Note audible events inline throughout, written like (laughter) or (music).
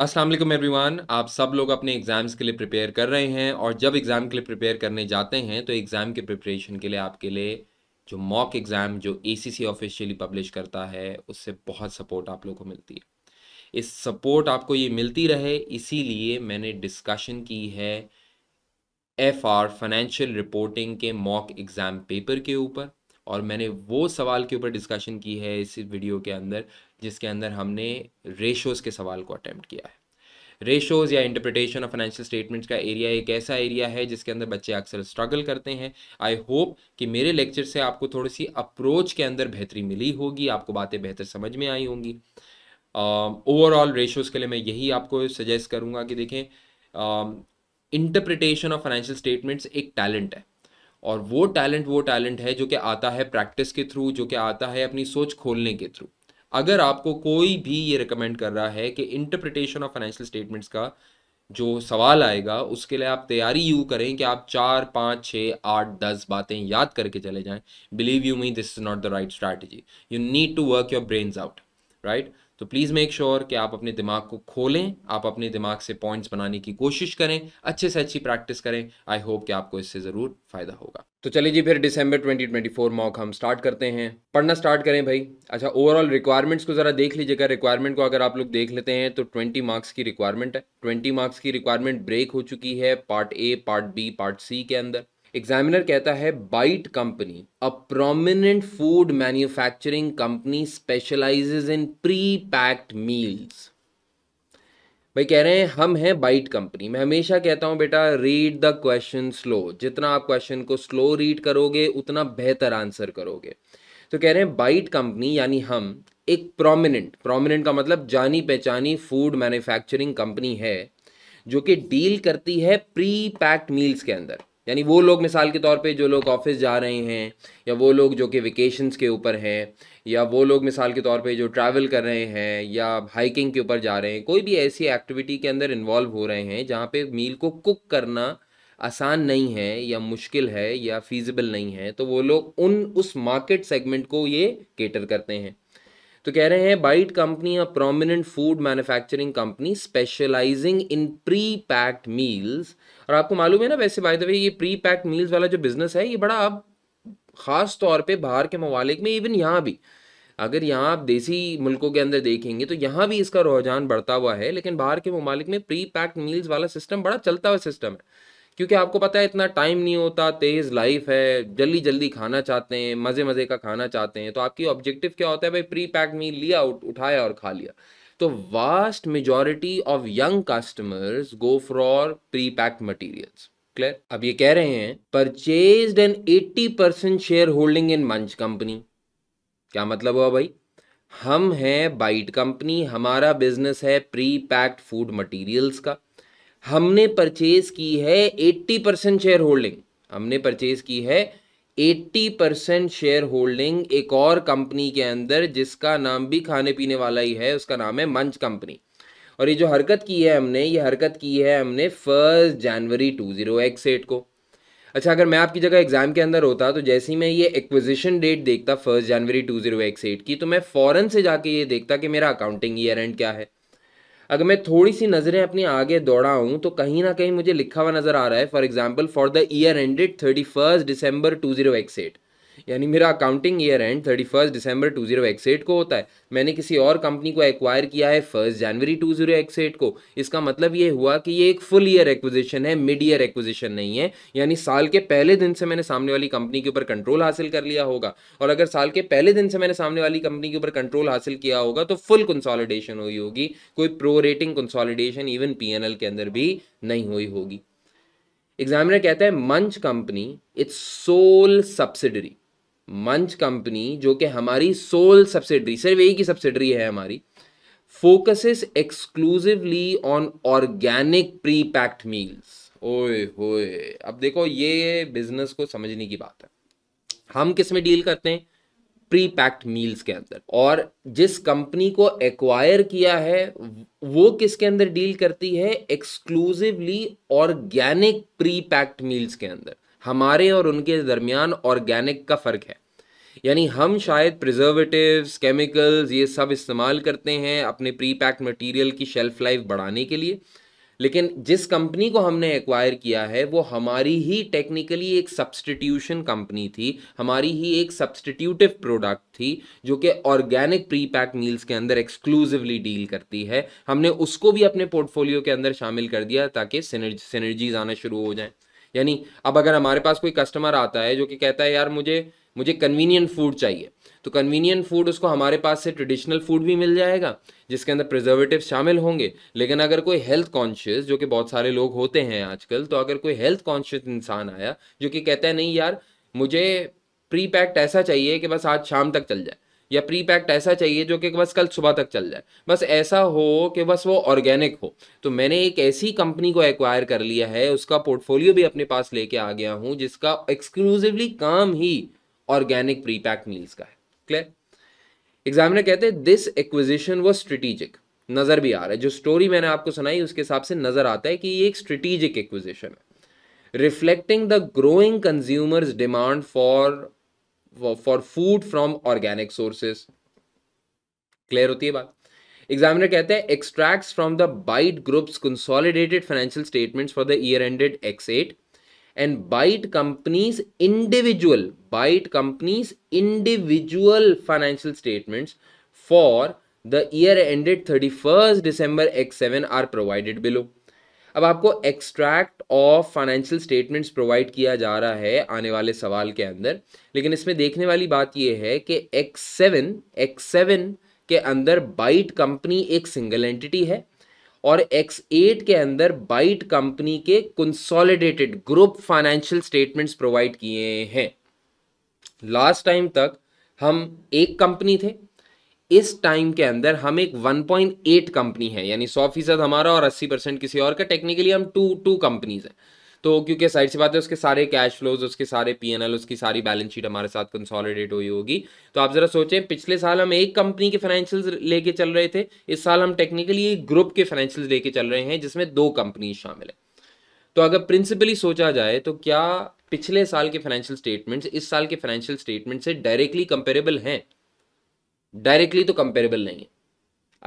Aslam everyone आप सब लोग अपने एग्ज़ाम्स के लिए प्रिपेयर कर रहे हैं और जब एग्ज़ाम के लिए प्रिपेयर करने जाते हैं तो एग्ज़ाम के प्रिपरेशन के लिए आपके लिए जो मॉक एग्ज़ाम जो ए सी ऑफिशियली पब्लिश करता है उससे बहुत सपोर्ट आप लोग को मिलती है इस सपोर्ट आपको ये मिलती रहे इसीलिए मैंने डिस्कशन की है एफ आर फाइनेंशियल रिपोर्टिंग के मॉक एग्ज़ाम पेपर के ऊपर और मैंने वो सवाल के ऊपर डिस्कशन की है इस वीडियो के अंदर जिसके अंदर हमने रेशोज़ के सवाल को अटैम्प्ट किया है रेशोज़ या इंटरप्रिटेशन ऑफ फाइनेंशियल स्टेटमेंट्स का एरिया एक ऐसा एरिया है जिसके अंदर बच्चे अक्सर स्ट्रगल करते हैं आई होप कि मेरे लेक्चर से आपको थोड़ी सी अप्रोच के अंदर बेहतरी मिली होगी आपको बातें बेहतर समझ में आई होंगी ओवरऑल um, रेशोज़ के लिए मैं यही आपको सजेस्ट करूँगा कि देखें इंटरप्रिटेशन ऑफ फाइनेंशियल स्टेटमेंट्स एक टैलेंट है और वो टैलेंट वो टैलेंट है जो कि आता है प्रैक्टिस के थ्रू जो कि आता है अपनी सोच खोलने के थ्रू अगर आपको कोई भी ये रिकमेंड कर रहा है कि इंटरप्रिटेशन ऑफ फाइनेंशियल स्टेटमेंट्स का जो सवाल आएगा उसके लिए आप तैयारी यू करें कि आप चार पाँच छः आठ दस बातें याद करके चले जाएं believe you me this is not the right strategy you need to work your brains out right तो प्लीज़ मेक श्योर कि आप अपने दिमाग को खोलें आप अपने दिमाग से पॉइंट्स बनाने की कोशिश करें अच्छे से अच्छी प्रैक्टिस करें आई होप कि आपको इससे ज़रूर फायदा होगा तो चलिए जी फिर दिसंबर 2024 मॉक हम स्टार्ट करते हैं पढ़ना स्टार्ट करें भाई अच्छा ओवरऑल रिक्वायरमेंट्स को ज़रा देख लीजिएगा रिक्वायरमेंट को अगर आप लोग देख लेते हैं तो ट्वेंटी मार्क्स की रिक्वायरमेंट है ट्वेंटी मार्क्स की रिक्वायरमेंट ब्रेक हो चुकी है part A part B part C के अंदर एग्जामिनर कहता है Bite company a prominent food manufacturing company specialises in pre packed meals भाई कह रहे हैं हम हैं बाइट कंपनी मैं हमेशा कहता हूं बेटा रीड द क्वेश्चन स्लो जितना आप क्वेश्चन को स्लो रीड करोगे उतना बेहतर आंसर करोगे तो कह रहे हैं बाइट कंपनी यानी हम एक प्रोमिनेंट प्रोमिनेंट का मतलब जानी पहचानी फूड मैन्युफैक्चरिंग कंपनी है जो कि डील करती है प्री पैक्ड मील्स के अंदर यानी वो लोग मिसाल के तौर पे जो लोग ऑफिस जा रहे हैं या वो लोग जो कि वेकेशंस के ऊपर हैं या वो लोग मिसाल के तौर पे जो ट्रैवल कर रहे हैं या हाइकिंग के ऊपर जा रहे हैं कोई भी ऐसी एक्टिविटी के अंदर इन्वॉल्व हो रहे हैं जहाँ पे मील को कुक करना आसान नहीं है या मुश्किल है या फीजिबल नहीं है तो वो लोग उन उस मार्केट सेगमेंट को ये केटर करते हैं तो कह रहे हैं Bite company a prominent food manufacturing company specialising in pre packed meals और आपको मालूम है ना वैसे बाय द वे ये प्री पैक्ड मील्स वाला जो बिज़नेस है ये बड़ा अब ख़ास तौर पे बाहर के ममालिक में इवन यहाँ भी अगर यहाँ आप देसी मुल्कों के अंदर देखेंगे तो यहाँ भी इसका रुझान बढ़ता हुआ है लेकिन बाहर के ममालिक में प्री पैक्ड मील्स वाला सिस्टम बड़ा चलता हुआ सिस्टम है क्योंकि आपको पता है इतना टाइम नहीं होता तेज़ लाइफ है जल्दी जल्दी खाना चाहते हैं मज़े मज़े का खाना चाहते हैं तो आपकी ऑब्जेक्टिव क्या होता है भाई प्री पैक्ड मील लिया उठाया और खा लिया तो vast majority of young customers go for pre pack materials clear अब ये कह रहे हैं purchase an eighty percent share holding in Munch company क्या मतलब हुआ भाई हम हैं बाइट कंपनी हमारा बिजनेस है प्री पैक्ड फूड मटेरियल्स का हमने परचेज की है 80 परसेंट शेयर होल्डिंग हमने परचेज की है 80 परसेंट शेयर होल्डिंग एक और कंपनी के अंदर जिसका नाम भी खाने पीने वाला ही है उसका नाम है मंच कंपनी और ये जो हरकत की है हमने ये हरकत की है हमने first January two zero x eight को अच्छा अगर मैं आपकी जगह एग्जाम के अंदर होता तो जैसे ही मैं ये एक्विजिशन डेट देखता first January two zero x eight की तो मैं फ़ौरन से जाके ये देखता कि मेरा अकाउंटिंग ईयर एंड क्या है अगर मैं थोड़ी सी नज़रें अपनी आगे दौड़ाऊँ तो कहीं ना कहीं मुझे लिखा हुआ नज़र आ रहा है for example for the year ended thirty first December two zero x eight यानी मेरा accounting year end thirty first December two zero x eight को होता है मैंने किसी और कंपनी को एक्वायर किया है first January two zero x eight को इसका मतलब ये हुआ कि ये एक फुल ईयर एक्विजिशन है मिड ईयर एक्विजिशन नहीं है यानी साल के पहले दिन से मैंने सामने वाली कंपनी के ऊपर कंट्रोल हासिल कर लिया होगा और अगर साल के पहले दिन से मैंने सामने वाली कंपनी के ऊपर कंट्रोल हासिल किया होगा तो फुल कंसॉलिडेशन हुई होगी कोई pro rating consolidation even L के अंदर भी नहीं हुई होगी एग्जामिनर कहता है Munch company its sole subsidiary Munch company जो कि हमारी सोल सब्सिडरी सिर्फ एक ही सब्सिडरी है हमारी focuses exclusively on organic pre packed meals ओए होए अब देखो ये बिजनेस को समझने की बात है हम किस में डील करते हैं प्री पैक्ड मील्स के अंदर और जिस कंपनी को एक्वायर किया है वो किसके अंदर डील करती है exclusively organic pre packed meals के अंदर हमारे और उनके दरमियान ऑर्गेनिक का फर्क है यानी हम शायद प्रिजर्वेटिव्स केमिकल्स ये सब इस्तेमाल करते हैं अपने प्री पैक्ड मटीरियल की शेल्फ लाइफ बढ़ाने के लिए लेकिन जिस कंपनी को हमने एक्वायर किया है वो हमारी ही टेक्निकली एक सब्सटीट्यूशन कंपनी थी हमारी ही एक सब्सटीट्यूटिव प्रोडक्ट थी जो कि ऑर्गेनिक प्री पैक मील्स के अंदर एक्सक्लूसिवली डील करती है हमने उसको भी अपने पोर्टफोलियो के अंदर शामिल कर दिया ताकि सिनर्जीज आना शुरू हो जाएं यानी अब अगर हमारे पास कोई कस्टमर आता है जो कि कहता है यार मुझे मुझे कन्वीनियंट फूड चाहिए तो कन्वीनियंट फूड उसको हमारे पास से ट्रेडिशनल फूड भी मिल जाएगा जिसके अंदर प्रिजर्वेटिव शामिल होंगे लेकिन अगर कोई हेल्थ कॉन्शियस जो कि बहुत सारे लोग होते हैं आजकल तो अगर कोई हेल्थ कॉन्शियस इंसान आया जो कि कहता है नहीं यार मुझे प्री पैक्ट ऐसा चाहिए कि बस आज शाम तक चल जाए या प्री पैक्ट ऐसा चाहिए जो कि बस कल सुबह तक चल जाए बस ऐसा हो कि बस वो ऑर्गेनिक हो तो मैंने एक ऐसी कंपनी को एक्वायर कर लिया है उसका पोर्टफोलियो भी अपने पास लेके आ गया हूँ जिसका एक्सक्लूसिवली काम ही ऑर्गेनिक प्रीपैक मील्स का है क्लियर एग्जामिनर कहते हैं दिस एक्विजिशन वो स्ट्रेटिजिक नज़र भी आ रहा है जो स्टोरी मैंने आपको सुनाई उसके हिसाब से नज़र आता है कि ये एक स्ट्रेटिजिक एक्विजिशन है reflecting the growing consumers demand for for food from organic sources clear होती है बात एग्जामिनर कहते हैं extract from the Bite group's consolidated financial statements for the year ended X eight and Bite company's individual Bite company's individual financial statements for the year ended thirty first December X seven are provided below अब आपको extract of financial statements provide किया जा रहा है आने वाले सवाल के अंदर लेकिन इसमें देखने वाली बात यह है कि एक्स सेवन एक्स सेवन के अंदर बाइट कंपनी एक सिंगल एंटिटी है और एक्स एट के अंदर बाइट कंपनी के consolidated group financial statements provide किए हैं लास्ट टाइम तक हम एक कंपनी थे इस टाइम के अंदर हम एक 1.8 कंपनी है यानी सौ फीसद हमारा और 80 परसेंट किसी और का टेक्निकली हम टू टू कंपनीज हैं तो क्योंकि साइड से बात है उसके सारे कैश फ्लोज उसके सारे पी उसकी सारी बैलेंस शीट हमारे साथ कंसॉलिडेट हुई होगी तो आप ज़रा सोचें पिछले साल हम एक कंपनी के फाइनेंशियल लेके चल रहे थे इस साल हम टेक्निकली एक ग्रुप के फाइनेंशियल लेके चल रहे हैं जिसमें दो कंपनी शामिल है तो अगर प्रिंसिपली सोचा जाए तो क्या पिछले साल के फाइनेंशियल स्टेटमेंट्स इस साल के फाइनेंशियल स्टेटमेंट से डायरेक्टली कंपेरेबल हैं डायरेक्टली तो कंपेरेबल नहीं है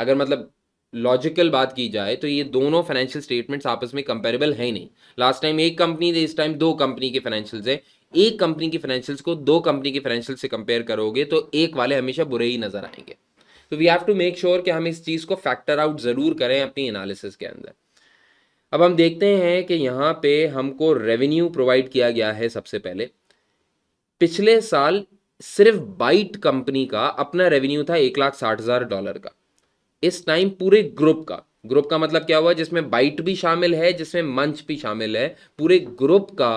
अगर मतलब लॉजिकल बात की जाए तो ये दोनों फाइनेंशियल स्टेटमेंट्स आपस में कंपेरेबल है ही नहीं लास्ट टाइम एक कंपनी थी इस टाइम दो कंपनी के फाइनेंशियल्स है एक कंपनी की फाइनेंशियल्स को दो कंपनी के फाइनेंशियल से कंपेयर करोगे तो एक वाले हमेशा बुरे ही नजर आएंगे तो we have to make sure कि हम इस चीज़ को फैक्टर आउट ज़रूर करें अपनी एनालिसिस के अंदर अब हम देखते हैं कि यहाँ पे हमको रेवेन्यू प्रोवाइड किया गया है सबसे पहले पिछले साल सिर्फ बाइट कंपनी का अपना रेवेन्यू था एक लाख साठ हज़ार डॉलर का इस टाइम पूरे ग्रुप का ग्रुप का मतलब क्या हुआ जिसमें बाइट भी शामिल है जिसमें मंच भी शामिल है पूरे ग्रुप का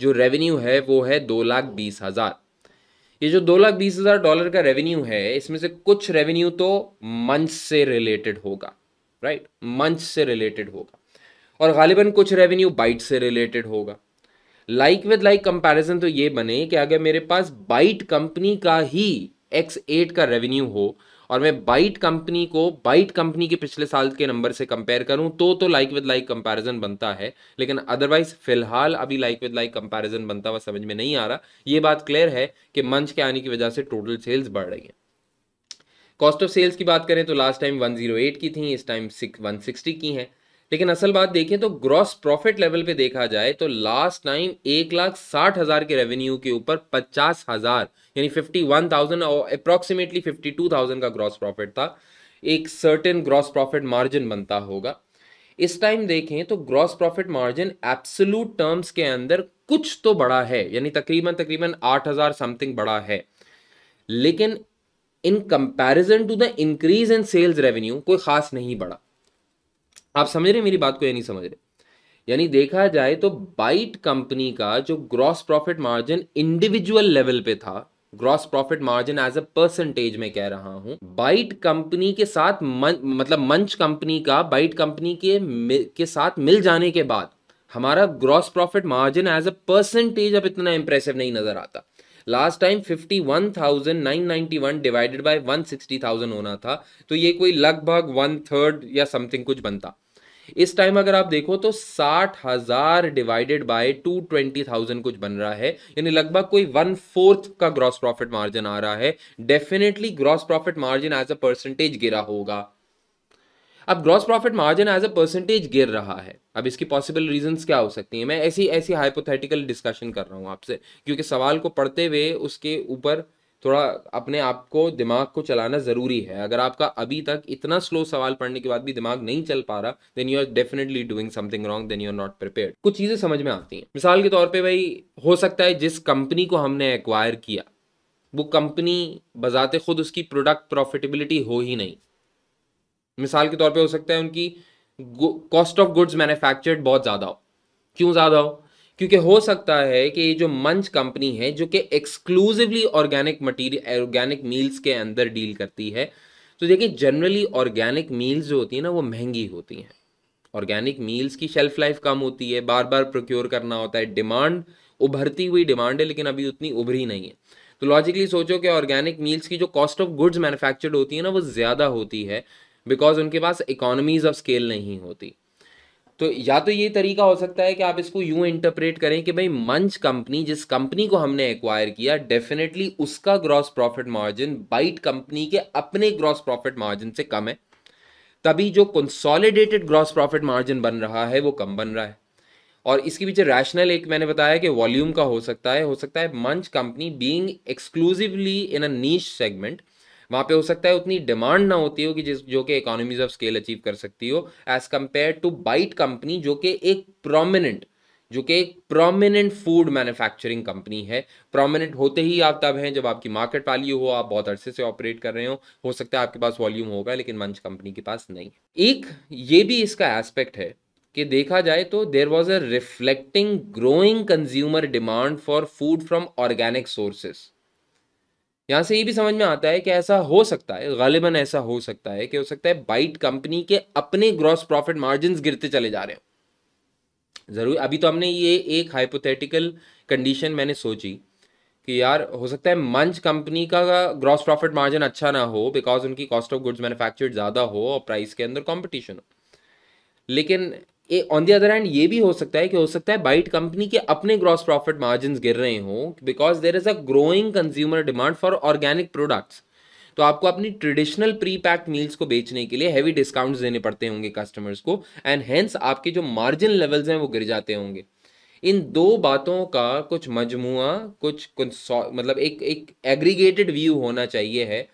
जो रेवेन्यू है वो है दो लाख बीस हज़ार ये जो दो लाख बीस हज़ार डॉलर का रेवेन्यू है इसमें से कुछ रेवेन्यू तो मंच से रिलेटेड होगा राइट मंच से रिलेटेड होगा और गालिबन कुछ रेवेन्यू बाइट से रिलेटेड होगा लाइक विद लाइक कंपैरिजन तो ये बने कि अगर मेरे पास बाइट कंपनी का ही एक्स एट का रेवेन्यू हो और मैं बाइट कंपनी को बाइट कंपनी के पिछले साल के नंबर से कंपेयर करूं तो तो लाइक विद लाइक कंपैरिजन बनता है लेकिन अदरवाइज फिलहाल अभी लाइक विद लाइक कंपैरिजन बनता हुआ समझ में नहीं आ रहा ये बात क्लियर है कि मंच के आने की वजह से टोटल सेल्स बढ़ रही हैं कॉस्ट ऑफ सेल्स की बात करें तो लास्ट टाइम वन की थी इस टाइम सिक्स की हैं लेकिन असल बात देखें तो ग्रॉस प्रॉफिट लेवल पे देखा जाए तो लास्ट टाइम एक लाख साठ हज़ार के रेवेन्यू के ऊपर पचास हज़ार यानी फिफ्टी वन थाउजेंड और अप्रॉक्सीमेटली फिफ्टी टू थाउजेंड का ग्रॉस प्रॉफिट था एक सर्टेन ग्रॉस प्रॉफिट मार्जिन बनता होगा इस टाइम देखें तो gross profit margin absolute terms के अंदर कुछ तो बड़ा है यानी तकरीबन तकरीबन आठ हज़ार समथिंग बड़ा है लेकिन in comparison to the increase in sales revenue कोई खास नहीं बढ़ा आप समझ रहे मेरी बात को या नहीं समझ रहे यानी देखा जाए तो बाइट कंपनी का जो gross profit margin individual level पे था gross profit margin as a percentage में कह रहा हूं बाइट कंपनी के साथ मन, मतलब मंच कंपनी का बाइट कंपनी के के साथ मिल जाने के बाद हमारा gross profit margin as a percentage अब इतना इंप्रेसिव नहीं नजर आता लास्ट टाइम 51,991 डिवाइडेड बाय 160,000 होना था तो ये कोई लगभग वन थर्ड या समथिंग कुछ बनता इस टाइम अगर आप देखो तो साठ हजार divided by two twenty thousand कुछ बन रहा है यानी लगभग कोई वन फोर्थ का ग्रॉस प्रॉफिट मार्जिन आ रहा है definitely gross profit margin as a percentage गिरा होगा अब gross profit margin as a percentage गिर रहा है अब इसकी पॉसिबल रीजंस क्या हो सकती हैं मैं ऐसी ऐसी हाइपोथेटिकल डिस्कशन कर रहा हूं आपसे क्योंकि सवाल को पढ़ते हुए उसके ऊपर थोड़ा अपने आप को दिमाग को चलाना ज़रूरी है अगर आपका अभी तक इतना स्लो सवाल पढ़ने के बाद भी दिमाग नहीं चल पा रहा then you are definitely doing something wrong then you are not prepare कुछ चीज़ें समझ में आती हैं मिसाल के तौर पर भाई हो सकता है जिस कंपनी को हमने एक्वायर किया वो कंपनी बजाते खुद उसकी प्रोडक्ट प्रॉफिटेबिलिटी हो ही नहीं मिसाल के तौर पर हो सकता है उनकी कॉस्ट ऑफ गुड्स मैन्युफैक्चर्ड बहुत ज़्यादा हो क्यों ज़्यादा हो क्योंकि हो सकता है कि ये जो मंच कंपनी है जो कि exclusively organic material organic meals के अंदर डील करती है तो देखिए जनरली ऑर्गेनिक मील्स जो होती है ना वो महंगी होती हैं ऑर्गेनिक मील्स की शेल्फ लाइफ कम होती है बार बार प्रोक्योर करना होता है डिमांड उभरती हुई डिमांड है लेकिन अभी उतनी उभरी नहीं है तो लॉजिकली सोचो कि ऑर्गेनिक मील्स की जो कॉस्ट ऑफ गुड्स मैन्युफैक्चर्ड होती है ना वो ज़्यादा होती है बिकॉज उनके पास इकोनॉमीज ऑफ स्केल नहीं होती तो या तो ये तरीका हो सकता है कि आप इसको यूं इंटरप्रेट करें कि भाई मंच कंपनी जिस कंपनी को हमने एक्वायर किया डेफिनेटली उसका gross profit margin Bite company के अपने ग्रॉस प्रॉफिट मार्जिन से कम है तभी जो कंसोलिडेटेड ग्रॉस प्रॉफिट मार्जिन बन रहा है वो कम बन रहा है और इसके पीछे रैशनल एक मैंने बताया कि वॉल्यूम का हो सकता है हो सकता है Munch company being exclusively in a niche segment वहाँ पे हो सकता है उतनी डिमांड ना होती हो कि जिस जो कि इकोनॉमीज ऑफ स्केल अचीव कर सकती हो as compare to Bite company जो कि एक प्रोमिनेंट जो कि एक प्रोमिनेंट फूड मैन्युफैक्चरिंग कंपनी है प्रोमिनेंट होते ही आप तब हैं जब आपकी मार्केट वैल्यू हो आप बहुत अरसे से ऑपरेट कर रहे हो हो सकता है आपके पास वॉल्यूम होगा लेकिन मंच कंपनी के पास नहीं एक ये भी इसका एस्पेक्ट है कि देखा जाए तो there was a reflecting growing consumer demand for food from organic sources यहाँ से ये भी समझ में आता है कि ऐसा हो सकता है गालिबा ऐसा हो सकता है कि हो सकता है बाइट कंपनी के अपने ग्रॉस प्रॉफिट मार्जिन गिरते चले जा रहे हो ज़रूर अभी तो हमने ये एक हाइपोथेटिकल कंडीशन मैंने सोची कि यार हो सकता है मंच कंपनी का ग्रॉस प्रॉफिट मार्जिन अच्छा ना हो बिकॉज उनकी कॉस्ट ऑफ गुड्स मैन्युफैक्चर्ड ज़्यादा हो और प्राइस के अंदर कॉम्पिटिशन हो लेकिन ऑन द अदर हैंड ये भी हो सकता है कि हो सकता है बाइट कंपनी के अपने ग्रॉस प्रॉफिट मार्जिन गिर रहे हों because there is a growing consumer demand for organic products तो आपको अपनी ट्रेडिशनल प्री पैक्ड मील्स को बेचने के लिए हैवी डिस्काउंट्स देने पड़ते होंगे कस्टमर्स को एंड हैंस आपके जो मार्जिन लेवल्स हैं वो गिर जाते होंगे इन दो बातों का कुछ मजमुआ कुछ मतलब एक एक एग्रीगेटेड व्यू होना चाहिए है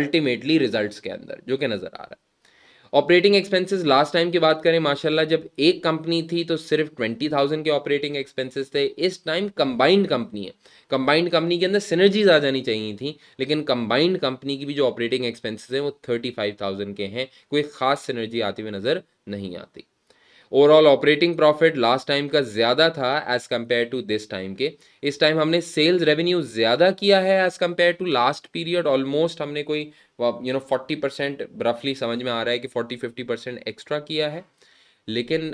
अल्टीमेटली रिजल्ट्स के अंदर जो कि नज़र आ रहा है ऑपरेटिंग एक्सपेंसेस लास्ट टाइम की बात करें माशाल्लाह जब एक कंपनी थी तो सिर्फ ट्वेंटी थाउजेंड के ऑपरेटिंग एक्सपेंसेस थे इस टाइम कंबाइंड कंपनी है कंबाइंड कंपनी के अंदर सिनर्जीज आ जानी चाहिए थी लेकिन कंबाइंड कंपनी की भी जो ऑपरेटिंग एक्सपेंसेस हैं वो थर्टी फाइव थाउजेंड के हैं कोई खास सिनर्जी आती हुई नज़र नहीं आती overall operating profit last time का ज़्यादा था as compare to this time के इस टाइम हमने सेल्स रेवेन्यू ज़्यादा किया है as compare to last period almost हमने कोई वो यू नो फोर्टी परसेंट रफली समझ में आ रहा है कि फोर्टी फिफ्टी परसेंट एक्स्ट्रा किया है लेकिन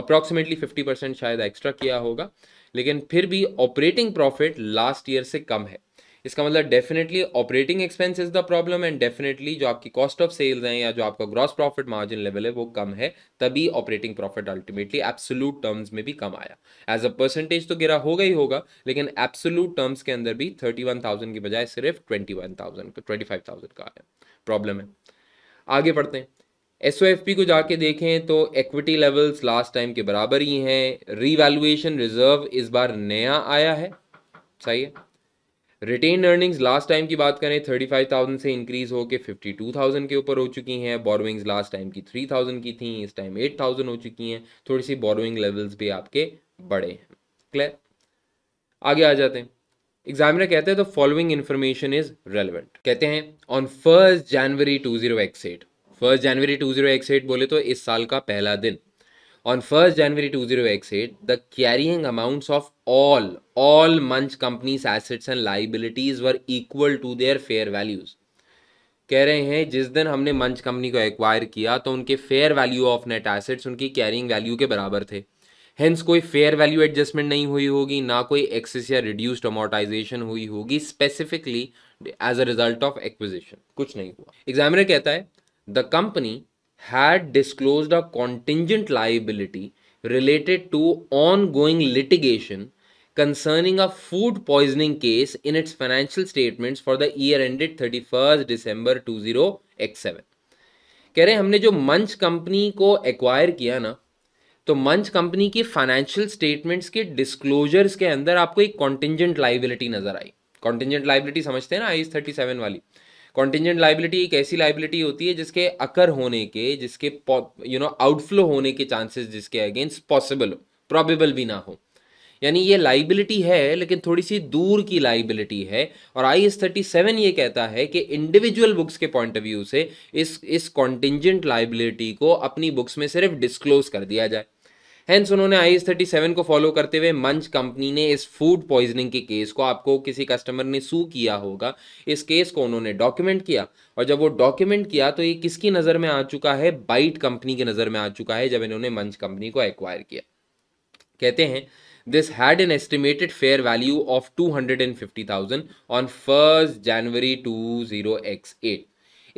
अप्रॉक्सीमेटली फिफ्टी परसेंट शायद एक्स्ट्रा किया होगा लेकिन फिर भी ऑपरेटिंग प्रॉफिट लास्ट ईयर से कम है इसका मतलब definitely operating expense is the problem and definitely जो आपकी कॉस्ट ऑफ सेल्स हैं या जो आपका ग्रॉस प्रॉफिट मार्जिन लेवल है वो कम है तभी operating profit ultimately absolute terms में भी कम आया एज अ परसेंटेज तो गिरा होगा ही होगा लेकिन एब्सोलूट टर्म्स के अंदर भी थर्टी वन थाउजेंड की बजाय सिर्फ ट्वेंटी वन थाउजेंड का ट्वेंटी फाइव थाउजेंड का आया प्रॉब्लम है आगे बढ़ते हैं एस को जाके देखें तो एक्विटी लेवल्स लास्ट टाइम के बराबर ही हैं रीवैल्यूएशन रिजर्व इस बार नया आया है सही है रिटेन अर्निंग्स लास्ट टाइम की बात करें थर्टी फाइव थाउजेंड से इंक्रीज होकर फिफ्टी टू थाउजेंड के ऊपर हो चुकी हैं बोरोइंग्स लास्ट टाइम की थ्री थाउजेंड की थी इस टाइम एट थाउजेंड हो चुकी हैं थोड़ी सी बोरोइंग लेवल्स भी आपके बड़े हैं क्लियर आगे आ जाते हैं एग्जामिनर कहते हैं the following information is relevant कहते हैं on first January two zero x eight first January two zero x eight बोले तो इस साल का पहला दिन On 1st January 2088, the carrying amounts of all, all Munch company's assets and liabilities were equal to their fair values. कह रहे हैं जिस दिन हमने मंच कंपनी को एक्वायर किया तो उनके fair value of net assets उनकी कैरिंग वैल्यू के बराबर थे हेंस कोई फेयर वैल्यू एडजस्टमेंट नहीं हुई होगी ना कोई एक्सेस या रिड्यूस्ड अमोर्टाइजेशन हुई होगी specifically as a result of acquisition कुछ नहीं हुआ एग्जामिनर कहता है the company had disclosed a contingent liability related to ongoing litigation concerning a food poisoning case in its financial statements for the year ended 31st December 2087 कह रहे हमने जो मंच कंपनी को एक्वायर किया ना तो मंच कंपनी की फाइनेंशियल स्टेटमेंट्स के डिस्क्लोजर्स के अंदर आपको एक कॉन्टिजेंट लाइबिलिटी नजर आई कॉन्टिजेंट लाइबिलिटी समझते हैं ना आई थर्टी सेवन वाली कॉन्टिजेंट लाइबिलिटी एक ऐसी लाइबिलिटी होती है जिसके अकर होने के जिसके यू नो आउटफ्लो होने के चांसेस जिसके अगेंस्ट पॉसिबल हो प्रॉबेबल भी ना हो यानी ये लाइबिलिटी है लेकिन थोड़ी सी दूर की लाइबिलिटी है और आई एस थर्टी सेवन ये कहता है कि इंडिविजुअल बुक्स के पॉइंट ऑफ व्यू से इस इस कॉन्टिजेंट लाइबिलिटी को अपनी बुक्स में सिर्फ डिस्क्लोज कर दिया जाए हैंस उन्होंने आई थर्टी सेवन को फॉलो करते हुए मंच कंपनी ने इस फूड पॉइजनिंग के केस को आपको किसी कस्टमर ने सू किया होगा इस केस को उन्होंने डॉक्यूमेंट किया और जब वो डॉक्यूमेंट किया तो ये किसकी नज़र में आ चुका है बाइट कंपनी की नज़र में आ चुका है जब इन्होंने मंच कंपनी को एक्वायर किया कहते हैं this had an estimated fair value of 250000 on 1st january 20x8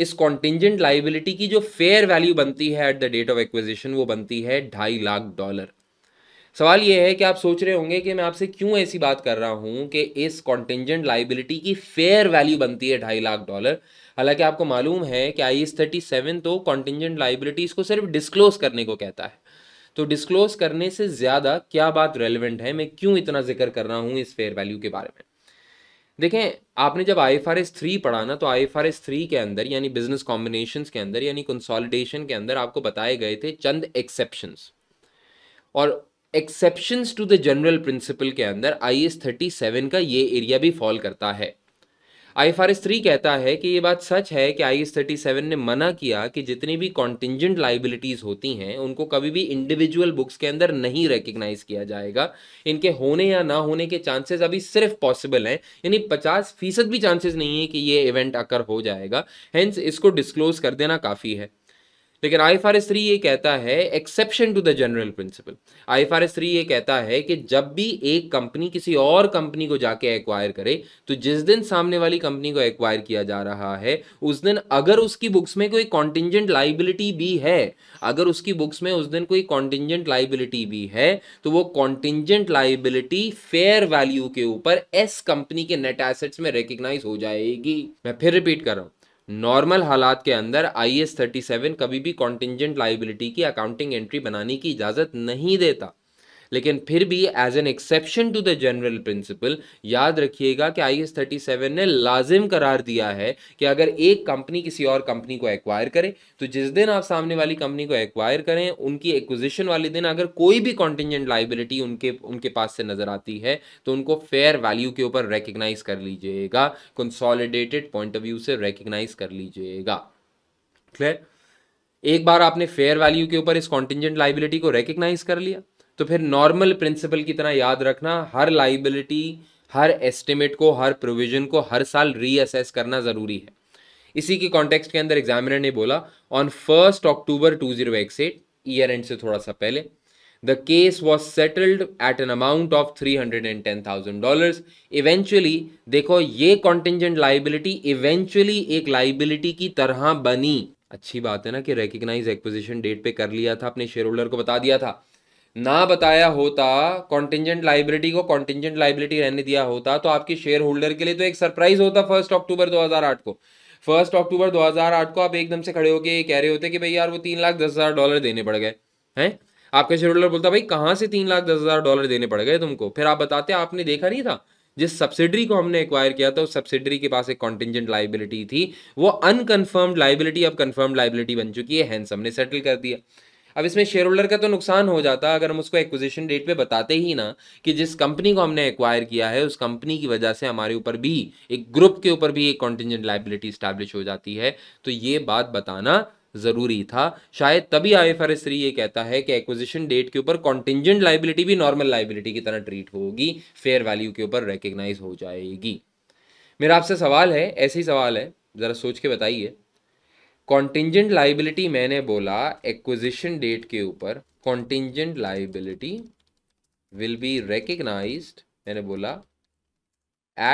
इस कॉन्टिजेंट लाइबिलिटी की जो फेयर वैल्यू बनती है at the date of acquisition वो बनती है ढाई लाख डॉलर सवाल ये है कि आप सोच रहे होंगे कि मैं आपसे क्यों ऐसी बात कर रहा हूं कि इस कॉन्टिजेंट लाइबिलिटी की फेयर वैल्यू बनती है ढाई लाख डॉलर हालांकि आपको मालूम है कि आई एस थर्टी सेवन तो कॉन्टिजेंट लाइबिलिटीज़ को सिर्फ डिस्क्लोज करने को कहता है तो डिस्क्लोज करने से ज़्यादा क्या बात रेलिवेंट है मैं क्यों इतना जिक्र कर रहा हूँ इस फेयर वैल्यू के बारे में देखें आपने जब I F R S three पढ़ा ना तो I F R S three के अंदर यानी बिजनेस कॉम्बिनेशन के अंदर यानी कंसोलिडेशन के अंदर आपको बताए गए थे चंद एक्सेप्शन और exception to the general principle के अंदर आई एस थर्टी सेवन का ये एरिया भी फॉल करता है I F R S three कहता है कि ये बात सच है कि आई एस थर्टी सेवन ने मना किया कि जितनी भी कॉन्टिजेंट लाइबिलिटीज़ होती हैं उनको कभी भी इंडिविजुअल बुक्स के अंदर नहीं रिकग्नाइज किया जाएगा इनके होने या ना होने के चांसेस अभी सिर्फ पॉसिबल हैं यानी पचास फीसद भी चांसेस नहीं है कि ये इवेंट अकर हो जाएगा हैंस इसको डिस्क्लोज कर देना काफ़ी है लेकिन आई फार एस थ्री ये कहता है exception to the general principle I for S three ये कहता है कि जब भी एक कंपनी किसी और कंपनी को जाके एक्वायर करे तो जिस दिन सामने वाली कंपनी को एक्वायर किया जा रहा है उस दिन अगर उसकी बुक्स में कोई कॉन्टिजेंट लाइबिलिटी भी है अगर उसकी बुक्स में उस दिन कोई कॉन्टिजेंट लाइबिलिटी भी है तो वो कॉन्टिजेंट लाइबिलिटी फेयर वैल्यू के ऊपर एस कंपनी के नेट एसेट्स में रिकग्नाइज हो जाएगी मैं फिर रिपीट कर रहा हूँ नॉर्मल हालात के अंदर आई एस थर्टी सेवन कभी भी कॉन्टिजेंट लाइबिलिटी की अकाउंटिंग एंट्री बनाने की इजाज़त नहीं देता लेकिन फिर भी as an exception to the general principle याद रखिएगा कि आई एस थर्टी सेवन ने लाजिम करार दिया है कि अगर एक कंपनी किसी और कंपनी को एक्वायर करे तो जिस दिन आप सामने वाली कंपनी को एक्वायर करें उनकी एक्विजिशन वाले दिन अगर कोई भी कॉन्टिजेंट लाइबिलिटी उनके उनके पास से नजर आती है तो उनको फेयर वैल्यू के ऊपर रिकग्नाइज कर लीजिएगा कंसॉलिडेटेड पॉइंट ऑफ व्यू से रिकग्नाइज कर लीजिएगा क्लियर एक बार आपने फेयर वैल्यू के ऊपर इस कॉन्टिजेंट लाइबिलिटी को रिकग्नाइज कर लिया तो फिर नॉर्मल प्रिंसिपल की तरह याद रखना हर लाइबिलिटी हर एस्टिमेट को हर प्रोविजन को हर साल रीअसेस करना ज़रूरी है इसी के कॉन्टेक्स्ट के अंदर एग्जामिनर ने बोला on first October two zero x eight year end से थोड़ा सा पहले the case was settled at an amount of three hundred and ten thousand dollar eventually देखो ये कॉन्टेंजेंट लाइबिलिटी इवेंचुअली एक लाइबिलिटी की तरह बनी अच्छी बात है ना कि रिकग्नाइज एक्विजिशन डेट पे कर लिया था अपने शेयर होल्डर को बता दिया था ना बताया होता कॉन्टिजेंट लाइबिलिटी को कॉन्टिजेंट लाइबिलिटी रहने दिया होता तो आपके शेयर होल्डर के लिए तो एक सरप्राइज होता फर्स्ट अक्टूबर 2008 को फर्स्ट अक्टूबर 2008 को आप एकदम से खड़े होकर कह रहे होते कि भाई यार वो तीन लाख दस हज़ार डॉलर देने पड़ गए हैं आपका शेयर होल्डर बोलता भाई कहाँ से तीन लाख दस हज़ार डॉलर देने पड़ गए तुमको फिर आप बताते आपने देखा नहीं था जिस सब्सिडरी को हमने एक्वायर किया था उस सब्सिडरी के पास एक कॉन्टिजेंट लाइबिलिटी थी वो अनकन्फर्म्ड लाइबिलिटी अब कन्फर्म्ड लाइबिलिटी बन चुकी है हैंस हमने सेटल कर दिया अब इसमें शेयर होल्डर का तो नुकसान हो जाता अगर हम उसको एक्विजिशन डेट पे बताते ही ना कि जिस कंपनी को हमने एक्वायर किया है उस कंपनी की वजह से हमारे ऊपर भी एक ग्रुप के ऊपर भी एक कॉन्टिजेंट लाइबिलिटी स्टैब्लिश हो जाती है तो ये बात बताना ज़रूरी था शायद तभी I F R S three ये कहता है कि एक्विजिशन डेट के ऊपर कॉन्टिजेंट लाइबिलिटी भी नॉर्मल लाइबिलिटी की तरह ट्रीट होगी फेयर वैल्यू के ऊपर रिकग्नाइज हो जाएगी मेरा आपसे सवाल है ऐसे ही सवाल है ज़रा सोच के बताइए कॉन्टिजेंट लाइबिलिटी मैंने बोला एक्विजिशन डेट के ऊपर contingent liability will be recognise मैंने बोला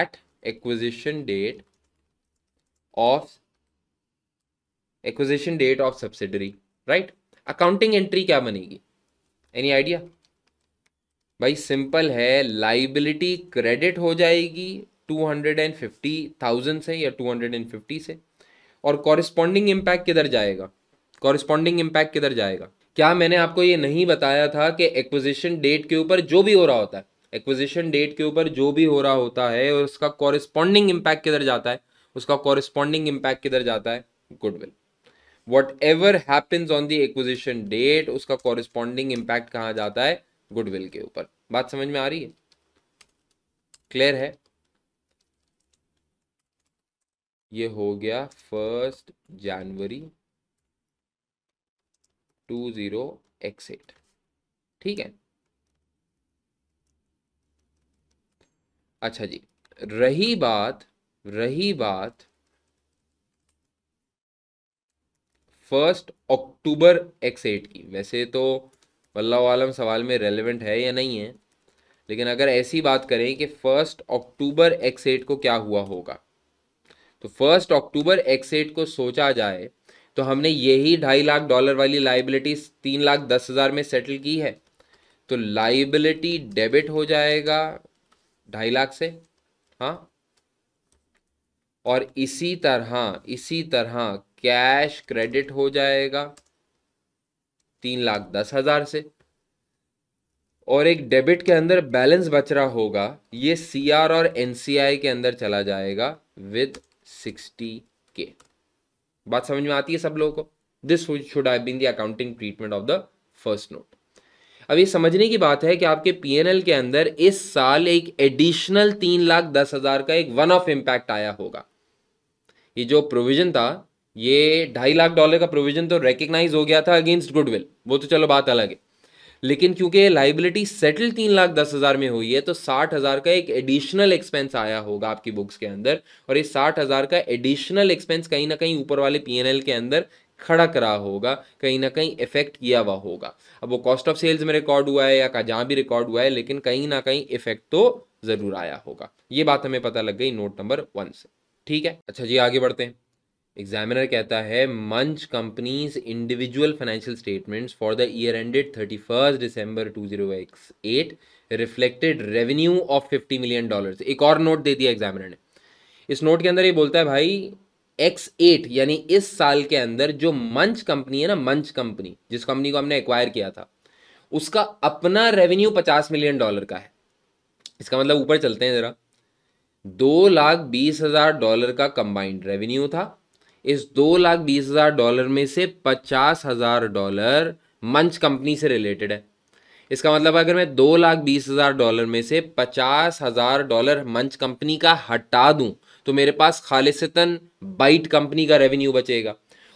at acquisition date of acquisition date of subsidiary right accounting entry क्या बनेगी एनी आइडिया भाई सिंपल है लाइबिलिटी क्रेडिट हो जाएगी two hundred and fifty thousand से या टू हंड्रेड एंड फिफ्टी से और कॉरिस्पॉन्डिंग इम्पैक्ट किधर जाएगा कॉरिस्पॉन्डिंग इम्पैक्ट किधर जाएगा क्या मैंने आपको ये नहीं बताया था कि एक्विजिशन डेट के ऊपर जो भी हो रहा होता है एक्विजिशन डेट के ऊपर जो भी हो रहा होता है और उसका कॉरिस्पॉन्डिंग इम्पैक्ट किधर जाता है उसका कॉरिस्पॉन्डिंग इम्पैक्ट किधर जाता है goodwill whatever happens on the acquisition date उसका कॉरिस्पॉन्डिंग इम्पैक्ट कहाँ जाता है गुडविल के ऊपर बात समझ में आ रही है क्लियर है ये हो गया first January two zero x eight ठीक है अच्छा जी रही बात रही बात फर्स्ट अक्टूबर एक्स एट की वैसे तो वल्लाह आलम सवाल में रेलेवेंट है या नहीं है लेकिन अगर ऐसी बात करें कि फर्स्ट अक्टूबर एक्स एट को क्या हुआ होगा तो फर्स्ट अक्टूबर एक्सेट को सोचा जाए तो हमने यही ढाई लाख डॉलर वाली लाइबिलिटी तीन लाख दस हज़ार में सेटल की है तो लाइबिलिटी डेबिट हो जाएगा ढाई लाख से हाँ और इसी तरह इसी तरह कैश क्रेडिट हो जाएगा तीन लाख दस हज़ार से और एक डेबिट के अंदर बैलेंस बच रहा होगा ये सीआर और एनसीआई के अंदर चला जाएगा विद सिक्सटी के बात समझ में आती है सब लोगों को this should have been the accounting treatment of the first note अब ये समझने की बात है कि आपके पीएनएल के अंदर इस साल एक एडिशनल तीन लाख दस हजार का एक वन ऑफ इम्पैक्ट आया होगा ये जो प्रोविजन था ये ढाई लाख डॉलर का प्रोविजन तो रिकग्नाइज हो गया था अगेंस्ट गुडविल वो तो चलो बात अलग है लेकिन क्योंकि लाइबिलिटी सेटल तीन लाख दस हज़ार में हुई है तो साठ हज़ार का एक एडिशनल एक्सपेंस आया होगा आपकी बुक्स के अंदर और ये साठ हज़ार का एडिशनल एक्सपेंस कहीं ना कहीं ऊपर वाले पी के अंदर खड़ा करा होगा कहीं ना कहीं इफेक्ट किया हुआ होगा अब वो कॉस्ट ऑफ सेल्स में रिकॉर्ड हुआ है या जहाँ भी रिकॉर्ड हुआ है लेकिन कहीं ना कहीं इफेक्ट तो ज़रूर आया होगा ये बात हमें पता लग गई नोट नंबर वन से ठीक है अच्छा जी आगे बढ़ते हैं एग्जामिनर कहता है Munch company's individual financial statements for the year ended thirty first December two zero eight reflected revenue of fifty million dollars एक और नोट दे दिया एग्जामिनर ने इस नोट के अंदर ये बोलता है भाई एक्स एट यानी इस साल के अंदर जो मंच कंपनी है ना मंच कंपनी जिस कंपनी को हमने एक्वायर किया था उसका अपना रेवेन्यू पचास मिलियन डॉलर का है इसका मतलब ऊपर चलते हैं ज़रा दो लाख बीस हज़ार डॉलर का कंबाइंड रेवेन्यू था इस दो लाख बीस हज़ार डॉलर में से पचास हज़ार डॉलर मंच कंपनी से रिलेटेड है इसका मतलब अगर मैं दो लाख बीस हज़ार डॉलर में से पचास हज़ार डॉलर मंच कंपनी का हटा दूं तो मेरे पास खालिशतन बाइट कंपनी का रेवेन्यू बचेगा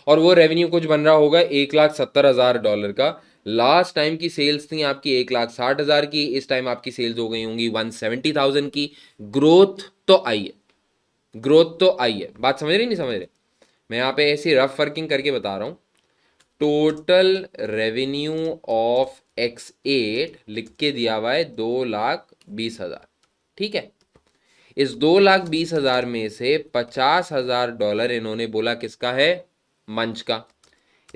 और वो रेवेन्यू कुछ बन रहा होगा एक लाख सत्तर हज़ार डॉलर का लास्ट टाइम की सेल्स थी आपकी एक लाख साठ हज़ार की इस टाइम आपकी सेल्स हो गई होंगी वन सेवेंटी थाउजेंड की ग्रोथ तो आई है ग्रोथ तो आई है बात समझ रही नहीं समझ रहे मैं यहाँ पे ऐसी रफ वर्किंग करके बता रहा हूँ total revenue of X eight लिख के दिया हुआ है दो लाख बीस हज़ार ठीक है इस दो लाख बीस हज़ार में से पचास हज़ार डॉलर इन्होंने बोला किसका है मंच का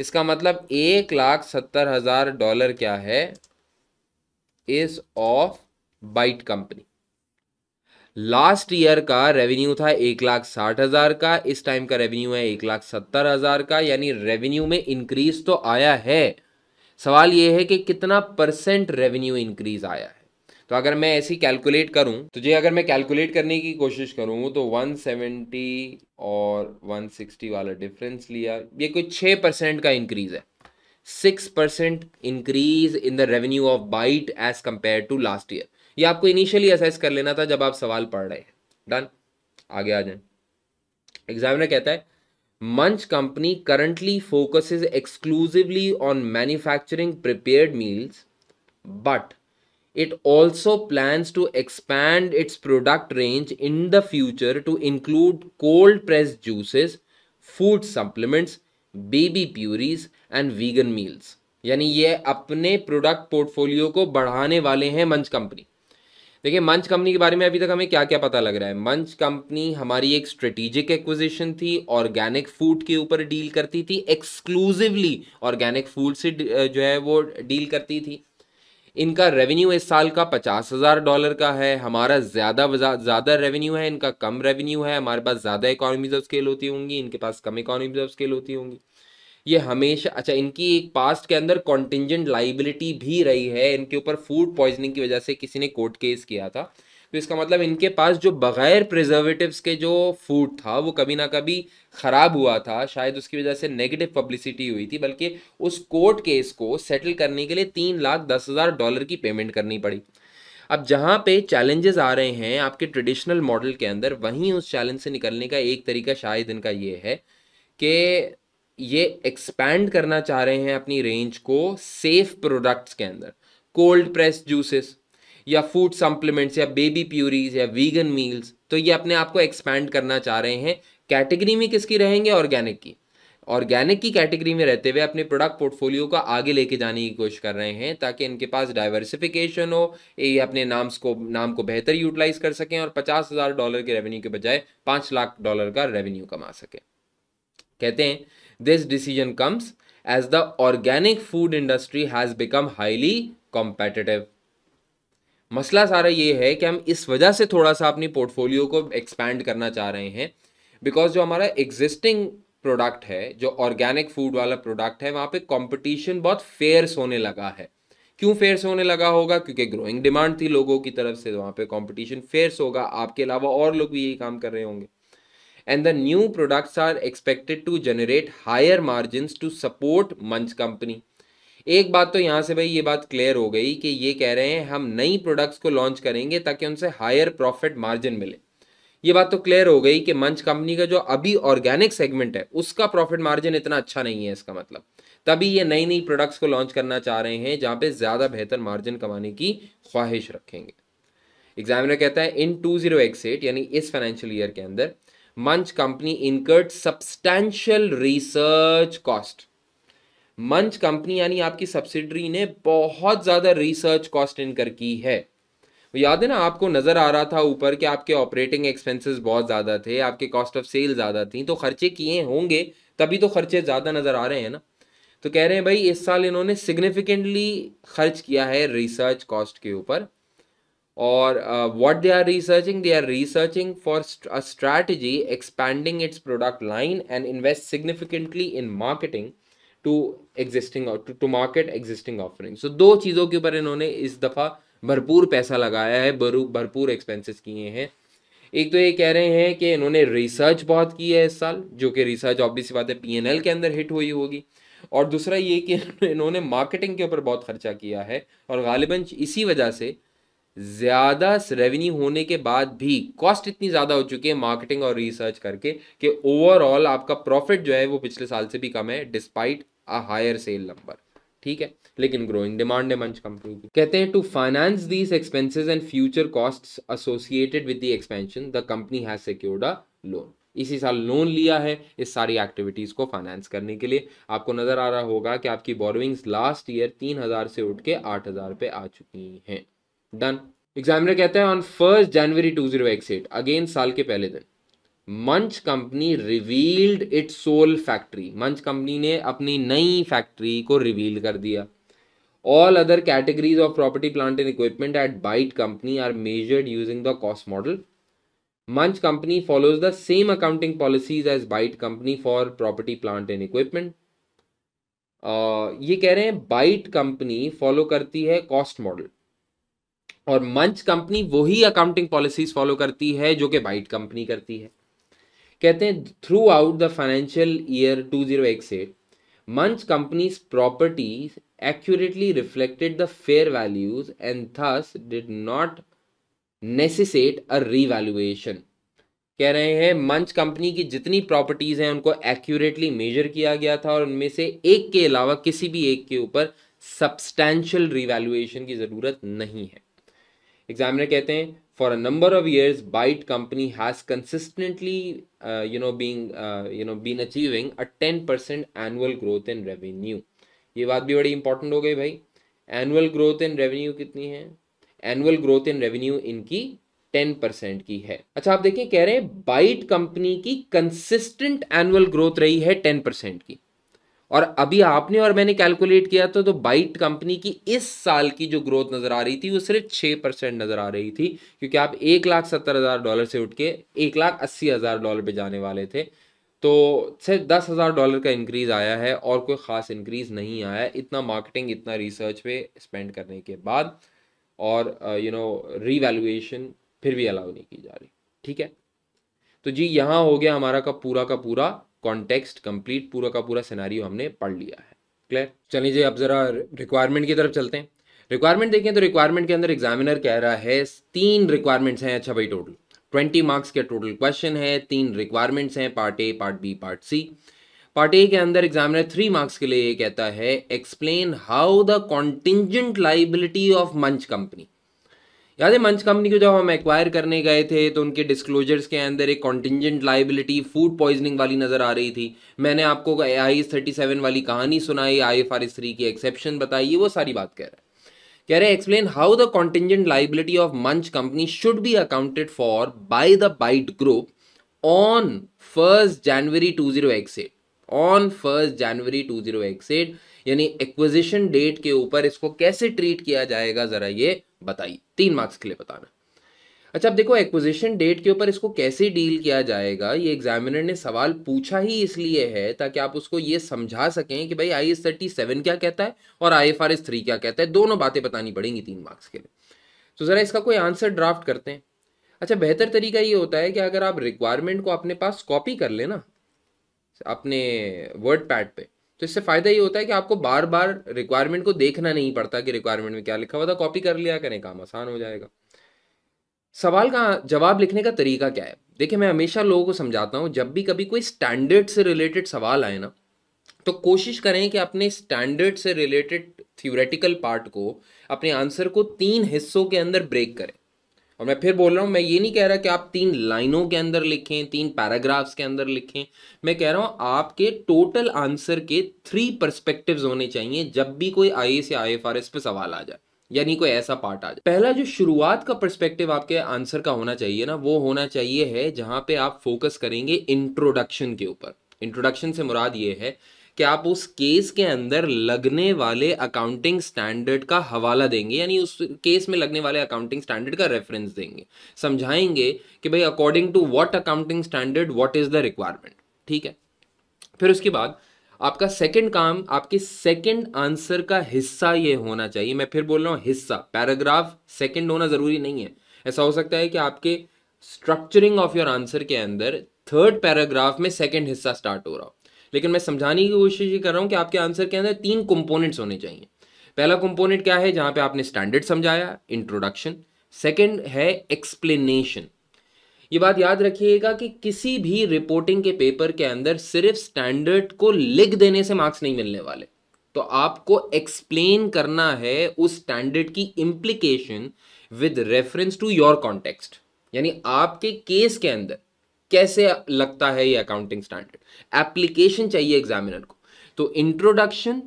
इसका मतलब एक लाख सत्तर हज़ार डॉलर क्या है इस of Bite company last year का रेवेन्यू था एक लाख साठ हज़ार का इस टाइम का रेवेन्यू है एक लाख सत्तर हज़ार का यानी रेवेन्यू में इंक्रीज तो आया है सवाल ये है कि कितना परसेंट रेवेन्यू इंक्रीज आया है तो अगर मैं ऐसी कैलकुलेट करूं तो जी अगर मैं कैलकुलेट करने की कोशिश करूं तो 170 और 160 वाला डिफरेंस लिया ये कोई छह परसेंट का इंक्रीज है six percent increase in the revenue of Bite as compare to last year ये आपको इनिशियली असेस कर लेना था जब आप सवाल पढ़ रहे हैं डन आगे आ जाए एग्जामिनर कहता है Munch company currently focus exclusively on manufacturing prepared meals but it also plan to expand its product range in the future to include cold press juices food supplements baby purees and vegan meals यानी ये अपने product portfolio को बढ़ाने वाले हैं मंच company देखिए मंच कंपनी के बारे में अभी तक हमें क्या क्या पता लग रहा है मंच कंपनी हमारी एक स्ट्रेटेजिक एक्विजिशन थी ऑर्गेनिक फूड के ऊपर डील करती थी एक्सक्लूसिवली ऑर्गेनिक फूड से जो है वो डील करती थी इनका रेवेन्यू इस साल का पचास हज़ार डॉलर का है हमारा ज़्यादा ज़्यादा रेवेन्यू है इनका कम रेवेन्यू है हमारे पास ज़्यादा इकोनॉमीज ऑफ स्केल होती होंगी इनके पास कम इकोनॉमीज ऑफ स्केल होती होंगी ये हमेशा अच्छा इनकी एक पास्ट के अंदर कॉन्टिजेंट लाइबिलिटी भी रही है इनके ऊपर फूड पॉइजनिंग की वजह से किसी ने कोर्ट केस किया था तो इसका मतलब इनके पास जो बग़ैर प्रिजर्वेटिव्स के जो फूड था वो कभी ना कभी ख़राब हुआ था शायद उसकी वजह से नेगेटिव पब्लिसिटी हुई थी बल्कि उस कोर्ट केस को सेटल करने के लिए तीन लाख दस हज़ार डॉलर की पेमेंट करनी पड़ी अब जहाँ पे चैलेंजेस आ रहे हैं आपके ट्रेडिशनल मॉडल के अंदर वहीं उस चैलेंज से निकलने का एक तरीका शायद इनका ये है कि ये एक्सपैंड करना चाह रहे हैं अपनी रेंज को सेफ प्रोडक्ट्स के अंदर कोल्ड प्रेस जूसेस या फूड सप्लीमेंट्स या बेबी प्यूरीज या वीगन मील्स तो ये अपने आप को एक्सपैंड करना चाह रहे हैं कैटेगरी में किसकी रहेंगे ऑर्गेनिक की ऑर्गेनिक की कैटेगरी में रहते हुए अपने प्रोडक्ट पोर्टफोलियो का आगे लेके जाने की कोशिश कर रहे हैं ताकि इनके पास डाइवर्सिफिकेशन हो ये अपने नाम्स को नाम को बेहतर यूटिलाइज कर सकें और पचास हज़ार डॉलर के रेवेन्यू के बजाय पांच लाख डॉलर का रेवेन्यू कमा सकें कहते हैं This decision comes as the organic food industry has become highly competitive. मसला सारा ये है कि हम इस वजह से थोड़ा सा अपनी पोर्टफोलियो को एक्सपैंड करना चाह रहे हैं बिकॉज जो हमारा एग्जिस्टिंग प्रोडक्ट है जो ऑर्गेनिक फूड वाला प्रोडक्ट है वहाँ पे कंपटीशन बहुत फेयर्स होने लगा है क्यों फेयर्स होने लगा होगा क्योंकि ग्रोइंग डिमांड थी लोगों की तरफ से वहाँ पे कंपटीशन फेयर्स होगा आपके अलावा और लोग भी यही काम कर रहे होंगे and the new products are expected to generate higher margins to support मंच company एक बात तो यहाँ से भाई ये बात क्लियर हो गई कि ये कह रहे हैं हम नई प्रोडक्ट्स को लॉन्च करेंगे ताकि उनसे हायर प्रॉफिट मार्जिन मिले ये बात तो क्लियर हो गई कि मंच कंपनी का जो अभी ऑर्गेनिक सेगमेंट है उसका प्रॉफिट मार्जिन इतना अच्छा नहीं है इसका मतलब तभी ये नई नई प्रोडक्ट्स को लॉन्च करना चाह रहे हैं जहाँ पे ज़्यादा बेहतर मार्जिन कमाने की ख्वाहिश रखेंगे एग्जामिनर कहता है इन टू जीरो एक्सेट यानी इस फाइनेंशियल ईयर के अंदर Munch company incurred substantial research cost Munch company यानी आपकी सब्सिडरी ने बहुत ज़्यादा रिसर्च कॉस्ट इनकर की है याद है ना आपको नज़र आ रहा था ऊपर कि आपके ऑपरेटिंग एक्सपेंसेस बहुत ज़्यादा थे आपके कॉस्ट ऑफ सेल ज़्यादा थी तो खर्चे किए होंगे तभी तो खर्चे ज़्यादा नज़र आ रहे हैं ना तो कह रहे हैं भाई इस साल इन्होंने सिग्निफिकेंटली खर्च किया है रिसर्च कॉस्ट के ऊपर और what they are researching they are researching for a st a its product line and invest significantly in marketing to existing to market existing offering so दो चीज़ों के ऊपर इन्होंने इस दफ़ा भरपूर पैसा लगाया है भरपूर एक्सपेंसेस किए हैं एक तो ये कह रहे हैं कि इन्होंने रिसर्च बहुत की है इस साल जो कि रिसर्च ऑब्वियस बात है पी के अंदर हिट हुई होगी और दूसरा ये कि इन्होंने मार्केटिंग के ऊपर बहुत खर्चा किया है और गालिबा इसी वजह से ज़्यादा रेवेन्यू होने के बाद भी कॉस्ट इतनी ज़्यादा हो चुकी है मार्केटिंग और रिसर्च करके कि ओवरऑल आपका प्रॉफिट जो है वो पिछले साल से भी कम है despite a higher sale number ठीक है लेकिन ग्रोइंग डिमांड है मंच कंपनी की कहते हैं to finance these expenses and future cost associated with the expansion the company has secured a loan इसी साल लोन लिया है इस सारी एक्टिविटीज़ को फाइनेंस करने के लिए आपको नज़र आ रहा होगा कि आपकी बोरोइंग्स लास्ट ईयर तीन हज़ार से उठ के आठ हज़ार पे आ चुकी हैं डन एग्जामिनर कहते हैं on first January two zero x eight again साल के पहले दिन Munch company revealed it sole factory Munch company ने अपनी नई फैक्ट्री को रिवील कर दिया all other categories of property plant and equipment at Bite company are measured using the cost model Munch company follows the same accounting policies as Bite company for property plant and equipment ये कह रहे हैं Bite company follow करती है cost model और मंच company वही accounting policies follow करती है जो कि बाइट कंपनी करती है कहते हैं throughout the financial year two zero eight Munch company's property accurately reflected the fair values and thus did not necessitate a revaluation कह रहे हैं मंच कंपनी की जितनी प्रॉपर्टीज हैं उनको एक्यूरेटली मेजर किया गया था और उनमें से एक के अलावा किसी भी एक के ऊपर सब्सटैंशियल रिवैल्यूएशन की ज़रूरत नहीं है एग्जामिनर कहते हैं for a number of years bite company has consistently you know being you know been achieving a ten percent annual growth in revenue ये बात भी बड़ी इंपॉर्टेंट हो गई भाई एनुअल ग्रोथ इन रेवेन्यू कितनी है एनुअल ग्रोथ इन रेवेन्यू इनकी टेन परसेंट की है अच्छा आप देखिए कह रहे हैं बाइट कंपनी की कंसिस्टेंट एनुअल ग्रोथ रही है टेन परसेंट की और अभी आपने और मैंने कैलकुलेट किया था तो बाइट कंपनी की इस साल की जो ग्रोथ नज़र आ रही थी वो सिर्फ छः परसेंट नज़र आ रही थी क्योंकि आप एक लाख सत्तर हज़ार डॉलर से उठ के एक लाख अस्सी हज़ार डॉलर पे जाने वाले थे तो सिर्फ दस हज़ार डॉलर का इंक्रीज़ आया है और कोई ख़ास इंक्रीज़ नहीं आया इतना मार्केटिंग इतना रिसर्च पे स्पेंड करने के बाद और यू नो रिवेल्युएशन फिर भी अलाउ नहीं की जा रही ठीक है तो जी यहाँ हो गया हमारा का पूरा का पूरा कॉन्टेक्स्ट कंप्लीट पूरा का पूरा सिनारियो हमने पढ़ लिया है क्लियर चलिए अब जरा रिक्वायरमेंट की तरफ चलते हैं रिक्वायरमेंट देखें तो रिक्वायरमेंट के अंदर एग्जामिनर कह रहा है तीन रिक्वायरमेंट्स हैं अच्छा भाई टोटल ट्वेंटी मार्क्स के टोटल क्वेश्चन है तीन रिक्वायरमेंट्स हैं part A part B part C part A के अंदर एग्जामिनर थ्री मार्क्स के लिए ये कहता है explain how the contingent liability of Munch company याद है मंच कंपनी को जब हम एक्वायर करने गए थे तो उनके डिस्क्लोजर्स के अंदर एक कॉन्टिजेंट लाइबिलिटी फूड पॉइजनिंग वाली नज़र आ रही थी मैंने आपको आई एस थर्टी सेवन वाली कहानी सुनाई I F R S three की एक्सेप्शन बताई ये वो सारी बात कह रहे हैं कह रहे explain how the contingent liability of Munch company should be accounted for by the Bite group on first January two zero X eight on first January two zero X eight यानी एक्विजिशन डेट के ऊपर इसको कैसे ट्रीट किया जाएगा जरा ये बताइए तीन मार्क्स के लिए बताना अच्छा अब देखो एक्विजिशन डेट के ऊपर इसको कैसे डील किया जाएगा ये एग्जामिनर ने सवाल पूछा ही इसलिए है ताकि आप उसको ये समझा सकें कि भाई आई एस थर्टी सेवन क्या कहता है और I F R S three क्या कहता है दोनों बातें बतानी पड़ेंगी तीन मार्क्स के लिए तो ज़रा इसका कोई आंसर ड्राफ्ट करते हैं अच्छा बेहतर तरीका ये होता है कि अगर आप रिक्वायरमेंट को अपने पास कॉपी कर लेना अपने वर्ड पैड पे तो इससे फ़ायदा ये होता है कि आपको बार बार रिक्वायरमेंट को देखना नहीं पड़ता कि रिक्वायरमेंट में क्या लिखा हुआ था कॉपी कर लिया करें काम आसान हो जाएगा सवाल का जवाब लिखने का तरीका क्या है देखिए मैं हमेशा लोगों को समझाता हूँ जब भी कभी कोई स्टैंडर्ड से रिलेटेड सवाल आए ना तो कोशिश करें कि अपने स्टैंडर्ड से रिलेटेड थियोरेटिकल पार्ट को अपने आंसर को तीन हिस्सों के अंदर ब्रेक करें और मैं फिर बोल रहा हूँ मैं ये नहीं कह रहा कि आप तीन लाइनों के अंदर लिखें तीन पैराग्राफ्स के अंदर लिखें मैं कह रहा हूँ आपके टोटल आंसर के थ्री परस्पेक्टिव्स होने चाहिए जब भी कोई आई या आई पे सवाल आ जाए यानी कोई ऐसा पार्ट आ जाए पहला जो शुरुआत का पर्सपेक्टिव आपके आंसर का होना चाहिए ना वो होना चाहिए है जहाँ पे आप फोकस करेंगे इंट्रोडक्शन के ऊपर इंट्रोडक्शन से मुराद ये है कि आप उस केस के अंदर लगने वाले अकाउंटिंग स्टैंडर्ड का हवाला देंगे यानी उस केस में लगने वाले अकाउंटिंग स्टैंडर्ड का रेफरेंस देंगे समझाएंगे कि भाई according to what accounting standard what is the requirement ठीक है फिर उसके बाद आपका सेकेंड काम आपके सेकेंड आंसर का हिस्सा ये होना चाहिए मैं फिर बोल रहा हूँ हिस्सा पैराग्राफ सेकेंड होना ज़रूरी नहीं है ऐसा हो सकता है कि आपके स्ट्रक्चरिंग ऑफ योर आंसर के अंदर थर्ड पैराग्राफ में सेकेंड हिस्सा स्टार्ट हो रहा हो लेकिन मैं समझाने की कोशिश ये कर रहा हूँ कि आपके आंसर के अंदर तीन कंपोनेंट्स होने चाहिए पहला कंपोनेंट क्या है जहाँ पे आपने स्टैंडर्ड समझाया इंट्रोडक्शन सेकंड है एक्सप्लेनेशन ये बात याद रखिएगा कि किसी भी रिपोर्टिंग के पेपर के अंदर सिर्फ स्टैंडर्ड को लिख देने से मार्क्स नहीं मिलने वाले तो आपको एक्सप्लेन करना है उस स्टैंडर्ड की implication with reference to your context यानी आपके केस के अंदर कैसे लगता है ये अकाउंटिंग स्टैंडर्ड एप्लीकेशन चाहिए एग्जामिनर को तो इंट्रोडक्शन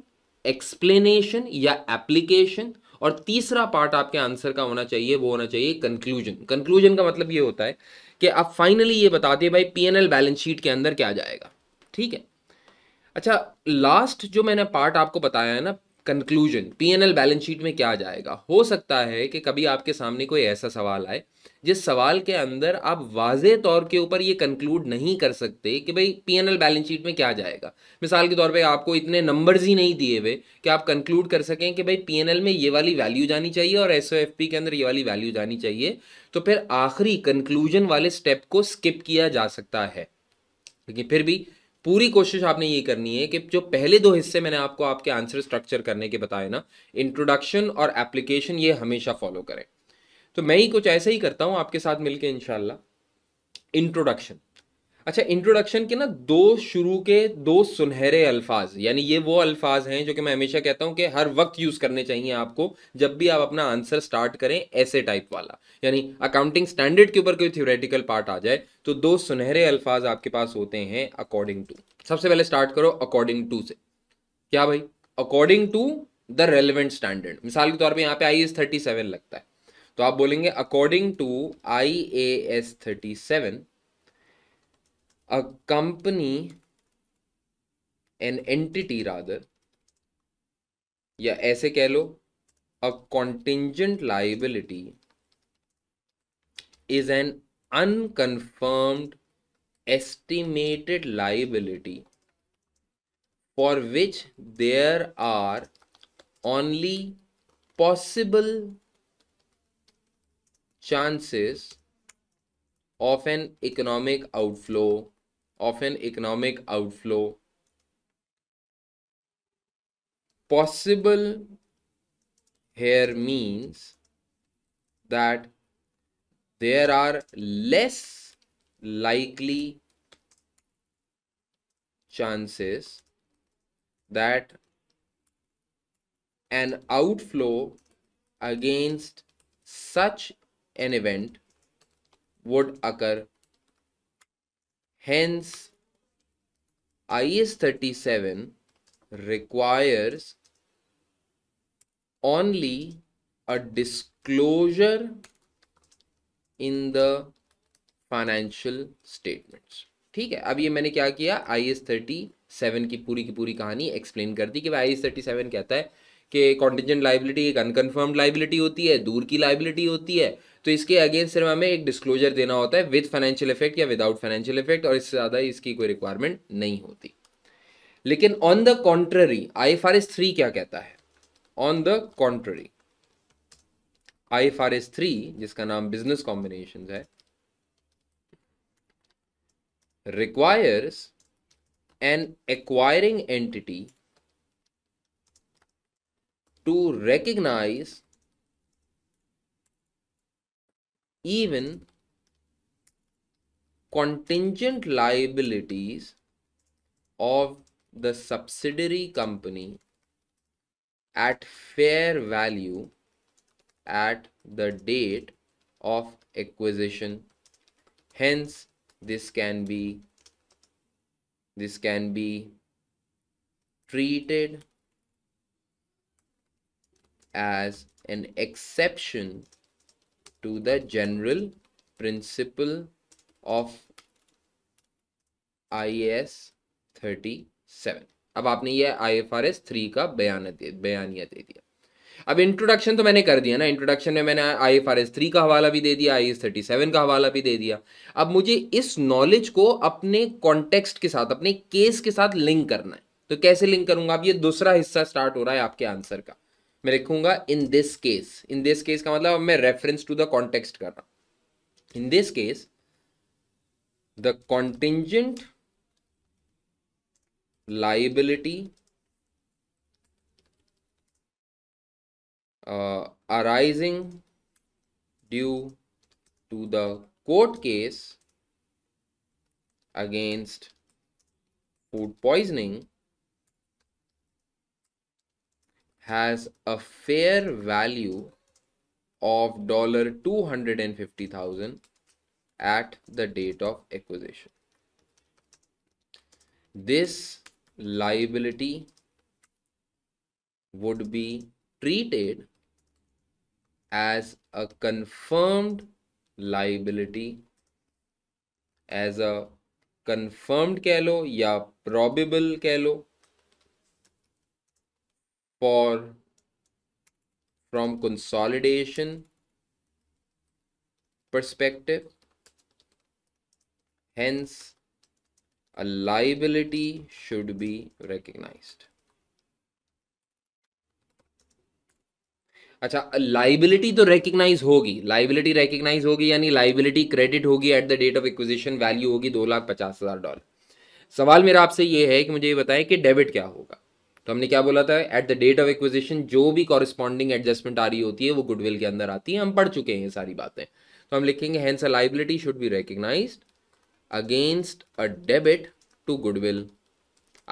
एक्सप्लेनेशन या एप्लीकेशन और तीसरा पार्ट आपके आंसर का होना चाहिए वो होना चाहिए कंक्लूजन कंक्लूजन का मतलब ये होता है कि आप फाइनली ये बता दिए भाई पीएनएल बैलेंस शीट के अंदर क्या जाएगा ठीक है अच्छा लास्ट जो मैंने पार्ट आपको बताया है ना कंक्लूजन पीएनएल बैलेंस शीट में क्या जाएगा हो सकता है कि कभी आपके सामने कोई ऐसा सवाल आए जिस सवाल के अंदर आप वाजे तौर के ऊपर ये कंक्लूड नहीं कर सकते कि भाई P N L balance sheet में क्या जाएगा मिसाल के तौर पे आपको इतने नंबर्स ही नहीं दिए हुए कि आप कंक्लूड कर सकें कि भाई पी एन एल में ये वाली वैल्यू जानी चाहिए और एस ओ एफ पी के अंदर ये वाली वैल्यू जानी चाहिए तो फिर आखिरी कंक्लूजन वाले स्टेप को स्किप किया जा सकता है लेकिन फिर भी पूरी कोशिश आपने ये करनी है कि जो पहले दो हिस्से मैंने आपको आपके आंसर स्ट्रक्चर करने के बताए ना इंट्रोडक्शन और एप्लीकेशन ये हमेशा फॉलो करें तो मैं ही कुछ ऐसा ही करता हूँ आपके साथ मिलके इनशाला इंट्रोडक्शन अच्छा इंट्रोडक्शन के ना दो शुरू के दो सुनहरे अल्फाज यानी ये वो अल्फाज हैं जो कि मैं हमेशा कहता हूं कि हर वक्त यूज़ करने चाहिए आपको जब भी आप अपना आंसर स्टार्ट करें ऐसे टाइप वाला यानी अकाउंटिंग स्टैंडर्ड के ऊपर कोई थ्योरेटिकल पार्ट आ जाए तो दो सुनहरे अल्फाज आपके पास होते हैं अकॉर्डिंग टू सबसे पहले स्टार्ट करो अकॉर्डिंग टू से क्या भाई according to the relevant standard मिसाल के तौर पर यहाँ पे आई एस थर्टी सेवन लगता है तो आप बोलेंगे according to I A S thirty seven a company an entity rather या ऐसे कह लो a contingent liability is an unconfirmed estimated liability for which there are only possible chances of an economic outflow of an economic outflow possible here means that there are less likely chances that an outflow against such an event would occur. Hence, IS-37 requires only a disclosure in the financial statements ठीक है अब ये मैंने क्या किया आई S thirty seven की पूरी की पूरी कहानी एक्सप्लेन कर दी कि भाई आई एस थर्टी सेवन कहता है कि कॉन्टिजेंट लाइबिलिटी एक अनकन्फर्म्ड लाइबिलिटी होती है दूर की लाइबिलिटी होती है तो इसके अगेंस्ट सिर्फ हमें एक डिस्क्लोजर देना होता है विद फाइनेंशियल इफेक्ट या विदाउट फाइनेंशियल इफेक्ट और इससे ज़्यादा इसकी कोई रिक्वायरमेंट नहीं होती लेकिन on the contrary I F R S three क्या कहता है on the contrary I F R S three जिसका नाम बिजनेस कॉम्बिनेशन है requires an acquiring entity to recognize even contingent liabilities of the subsidiary company at fair value at the date of acquisition hence this can be this can be treated as an exception to the general principle of IAS 37 अब आपने ये I F R S three का बयान बयानिया दे दिया अब introduction तो मैंने कर दिया ना इंट्रोडक्शन में मैंने I F R S three का हवाला भी दे दिया आई एस थर्टी सेवन का हवाला भी दे दिया अब मुझे इस नॉलेज को अपने कॉन्टेक्स्ट के साथ अपने केस के साथ लिंक करना है तो कैसे लिंक करूंगा अब ये दूसरा हिस्सा स्टार्ट हो रहा है आपके आंसर का मैं लिखूंगा in this case in this case का मतलब मैं रेफरेंस टू द कॉन्टेक्स्ट कर रहा हूं in this case the contingent liability arising due to the court case against food poisoning has a fair value of $250,000 at the date of acquisition. This liability would be treated as a confirmed liability as a confirmed कह लो probable कह for from consolidation perspective hence a liability should be recognized अच्छा liability तो recognize होगी liability recognize होगी यानी liability credit होगी at the date of acquisition value होगी दो लाख पचास हज़ार डॉलर सवाल मेरा आपसे ये है कि मुझे ये बताएं कि डेबिट क्या होगा तो हमने क्या बोला था at the date of acquisition जो भी कॉरिस्पॉन्डिंग एडजस्टमेंट आ रही होती है वो गुडविल के अंदर आती है हम पढ़ चुके हैं सारी बातें तो हम लिखेंगे hence a liability should be recognize against a debit to goodwill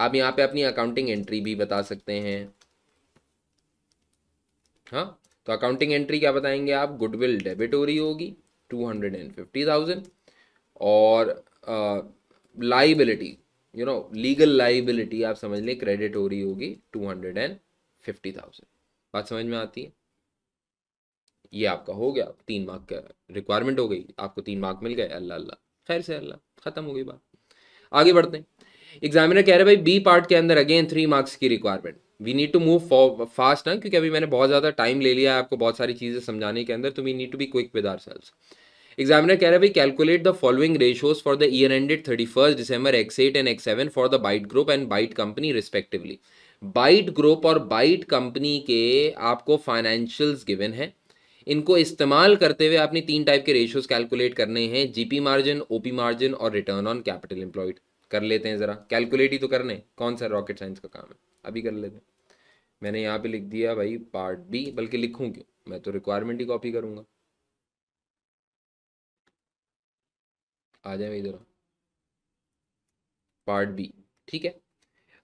आप यहाँ पे अपनी अकाउंटिंग एंट्री भी बता सकते हैं हाँ तो अकाउंटिंग एंट्री क्या बताएंगे आप गुडविल डेबिट हो रही होगी two hundred and fifty thousand और liability uh, you know legal liability आप समझ लें क्रेडिट हो रही होगी two hundred and fifty thousand बात समझ में आती है ये आपका हो गया तीन मार्क का रिक्वायरमेंट हो गई आपको तीन मार्क मिल गए अल्लाह अल्लाह खैर से अल्लाह खत्म हो गई बात आगे बढ़ते हैं एग्जामिनर कह रहे भाई बी पार्ट के अंदर अगेन थ्री मार्क्स की requirement we need to move fast ना क्योंकि अभी मैंने बहुत ज़्यादा टाइम ले लिया है आपको बहुत सारी चीज़ें समझाने के अंदर तो we need to be quick with ourselves examiner कह रहा है भाई calculate the following ratios for the year ended thirty first December X eight and X seven for the Bite group and Bite company respectively Bite group और Bite company के आपको financials given है इनको इस्तेमाल करते हुए आपने तीन टाइप के रेशियोज कैलकुलेट करने हैं जीपी मार्जिन ओपी मार्जिन और रिटर्न ऑन कैपिटल एम्प्लॉयड कर लेते हैं ज़रा कैलकुलेट ही तो करने कौन सा रॉकेट साइंस का काम है अभी कर लेते हैं मैंने यहाँ पे लिख दिया भाई पार्ट बी बल्कि लिखूँ क्यों मैं तो रिक्वायरमेंट ही कॉपी करूँगा आ जाए इधर पार्ट बी ठीक है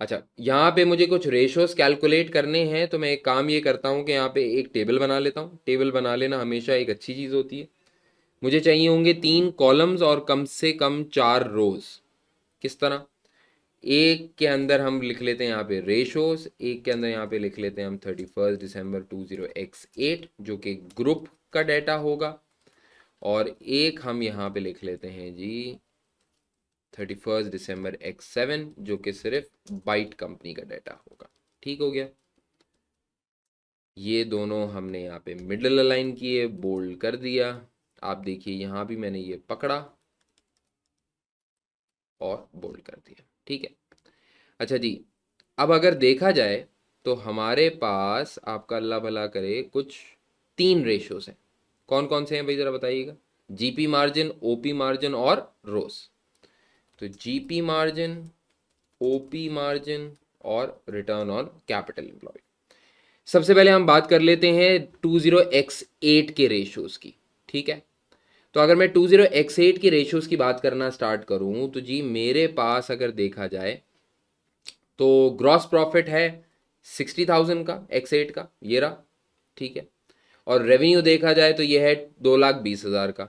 अच्छा यहाँ पे मुझे कुछ रेशोस कैलकुलेट करने हैं तो मैं एक काम ये करता हूँ कि यहाँ पे एक टेबल बना लेता हूँ टेबल बना लेना हमेशा एक अच्छी चीज़ होती है मुझे चाहिए होंगे तीन कॉलम्स और कम से कम चार रोज किस तरह एक के अंदर हम लिख लेते हैं यहाँ पे रेशोस एक के अंदर यहाँ पे लिख लेते हैं हम thirty first December two zero x eight जो कि ग्रुप का डाटा होगा और एक हम यहाँ पे लिख लेते हैं जी thirty first December X seven जो कि सिर्फ बाइट कंपनी का डाटा होगा ठीक हो गया ये दोनों हमने यहाँ पे मिडल अलाइन किए बोल्ड कर दिया आप देखिए यहाँ भी मैंने ये पकड़ा और बोल्ड कर दिया ठीक है अच्छा जी अब अगर देखा जाए तो हमारे पास आपका अल्लाह भला करे कुछ तीन रेशोज हैं कौन कौन से हैं भाई ज़रा बताइएगा जीपी मार्जिन ओपी मार्जिन और रोस तो जीपी मार्जिन ओपी मार्जिन और रिटर्न ऑन कैपिटल एम्प्लॉय सबसे पहले हम बात कर लेते हैं टू जीरो एक्स एट के रेशोज की ठीक है तो अगर मैं टू जीरो एक्स एट के रेशोज की बात करना स्टार्ट करूं तो जी मेरे पास अगर देखा जाए तो ग्रॉस प्रॉफिट है सिक्सटी थाउजेंड का एक्स एट का ये रहा ठीक है और रेवेन्यू देखा जाए तो ये है दो लाख बीस हज़ार का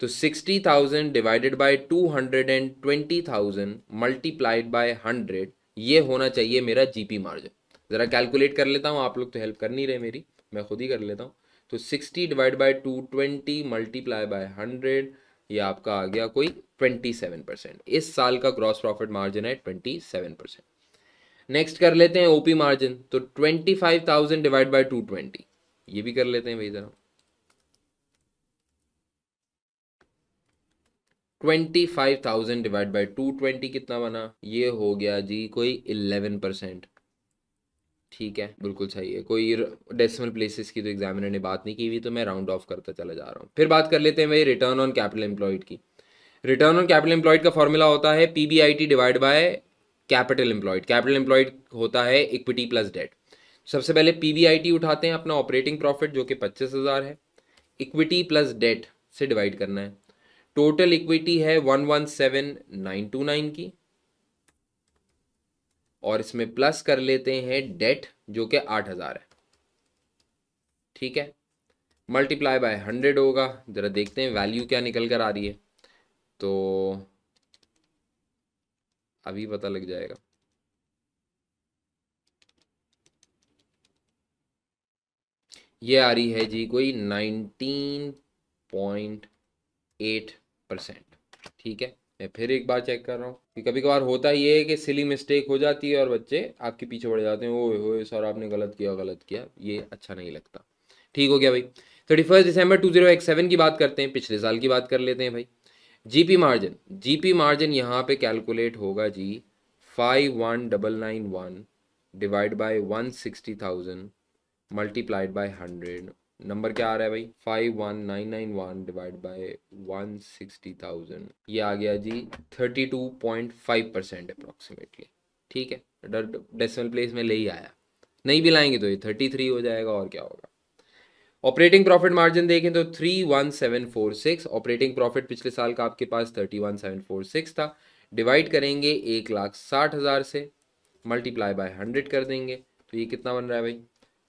तो sixty thousand divided by two hundred and twenty thousand multiplied by hundred ये होना चाहिए मेरा जीपी मार्जिन ज़रा कैलकुलेट कर लेता हूँ आप लोग तो हेल्प कर नहीं रहे मेरी मैं खुद ही कर लेता हूँ तो sixty divide by two twenty multiply by hundred ये आपका आ गया कोई ट्वेंटी सेवन परसेंट इस साल का ग्रॉस प्रॉफिट मार्जिन है ट्वेंटी सेवन परसेंट नेक्स्ट कर लेते हैं ओपी मार्जिन तो twenty five thousand divide by two twenty ये भी कर लेते हैं भाई ज़रा twenty five thousand divide by two twenty कितना बना ये हो गया जी कोई इलेवन परसेंट ठीक है बिल्कुल सही है कोई डेसिमल प्लेसेस की तो एग्जामिनर ने बात नहीं की हुई तो मैं राउंड ऑफ करता चला जा रहा हूँ फिर बात कर लेते हैं भाई रिटर्न ऑन कैपिटल एम्प्लॉयड की रिटर्न ऑन कैपिटल एम्प्लॉयड का फॉर्मूला होता है P divide by capital employed capital employed होता है इक्विटी प्लस डेट सबसे पहले पी उठाते हैं अपना ऑपरेटिंग प्रॉफिट जो कि पच्चीस हज़ार है इक्विटी प्लस डेट से डिवाइड करना है टोटल इक्विटी है one one seven nine two nine की और इसमें प्लस कर लेते हैं डेट जो कि आठ हज़ार है ठीक है मल्टीप्लाई बाय हंड्रेड होगा ज़रा देखते हैं वैल्यू क्या निकल कर आ रही है तो अभी पता लग जाएगा ये आ रही है जी कोई नाइनटीन पॉइंट एट परसेंट ठीक है मैं फिर एक बार चेक कर रहा हूँ कि कभी कभार होता ये है कि सिली मिस्टेक हो जाती है और बच्चे आपके पीछे पड़ जाते हैं ओ हो सर आपने गलत किया गलत किया ये अच्छा नहीं लगता ठीक हो गया भाई thirty first December two zero एक सेवन की बात करते हैं पिछले साल की बात कर लेते हैं भाई जीपी मार्जिन जीपी मार्जिन यहाँ पे कैलकुलेट होगा जी five one double nine one divide by one sixty thousand multiplied by hundred number क्या आ रहा है भाई five one nine nine one divide by one sixty thousand ये आ गया जी thirty two point five percent approximately ठीक है डेसिमल प्लेस में ले ही आया नहीं भी लाएंगे तो ये थर्टी थ्री हो जाएगा और क्या होगा ऑपरेटिंग प्रॉफिट मार्जिन देखें तो three one seven four six operating profit पिछले साल का आपके पास thirty one seven four six था डिवाइड करेंगे एक लाख साठ हज़ार से मल्टीप्लाई बाय हंड्रेड कर देंगे तो ये कितना बन रहा है भाई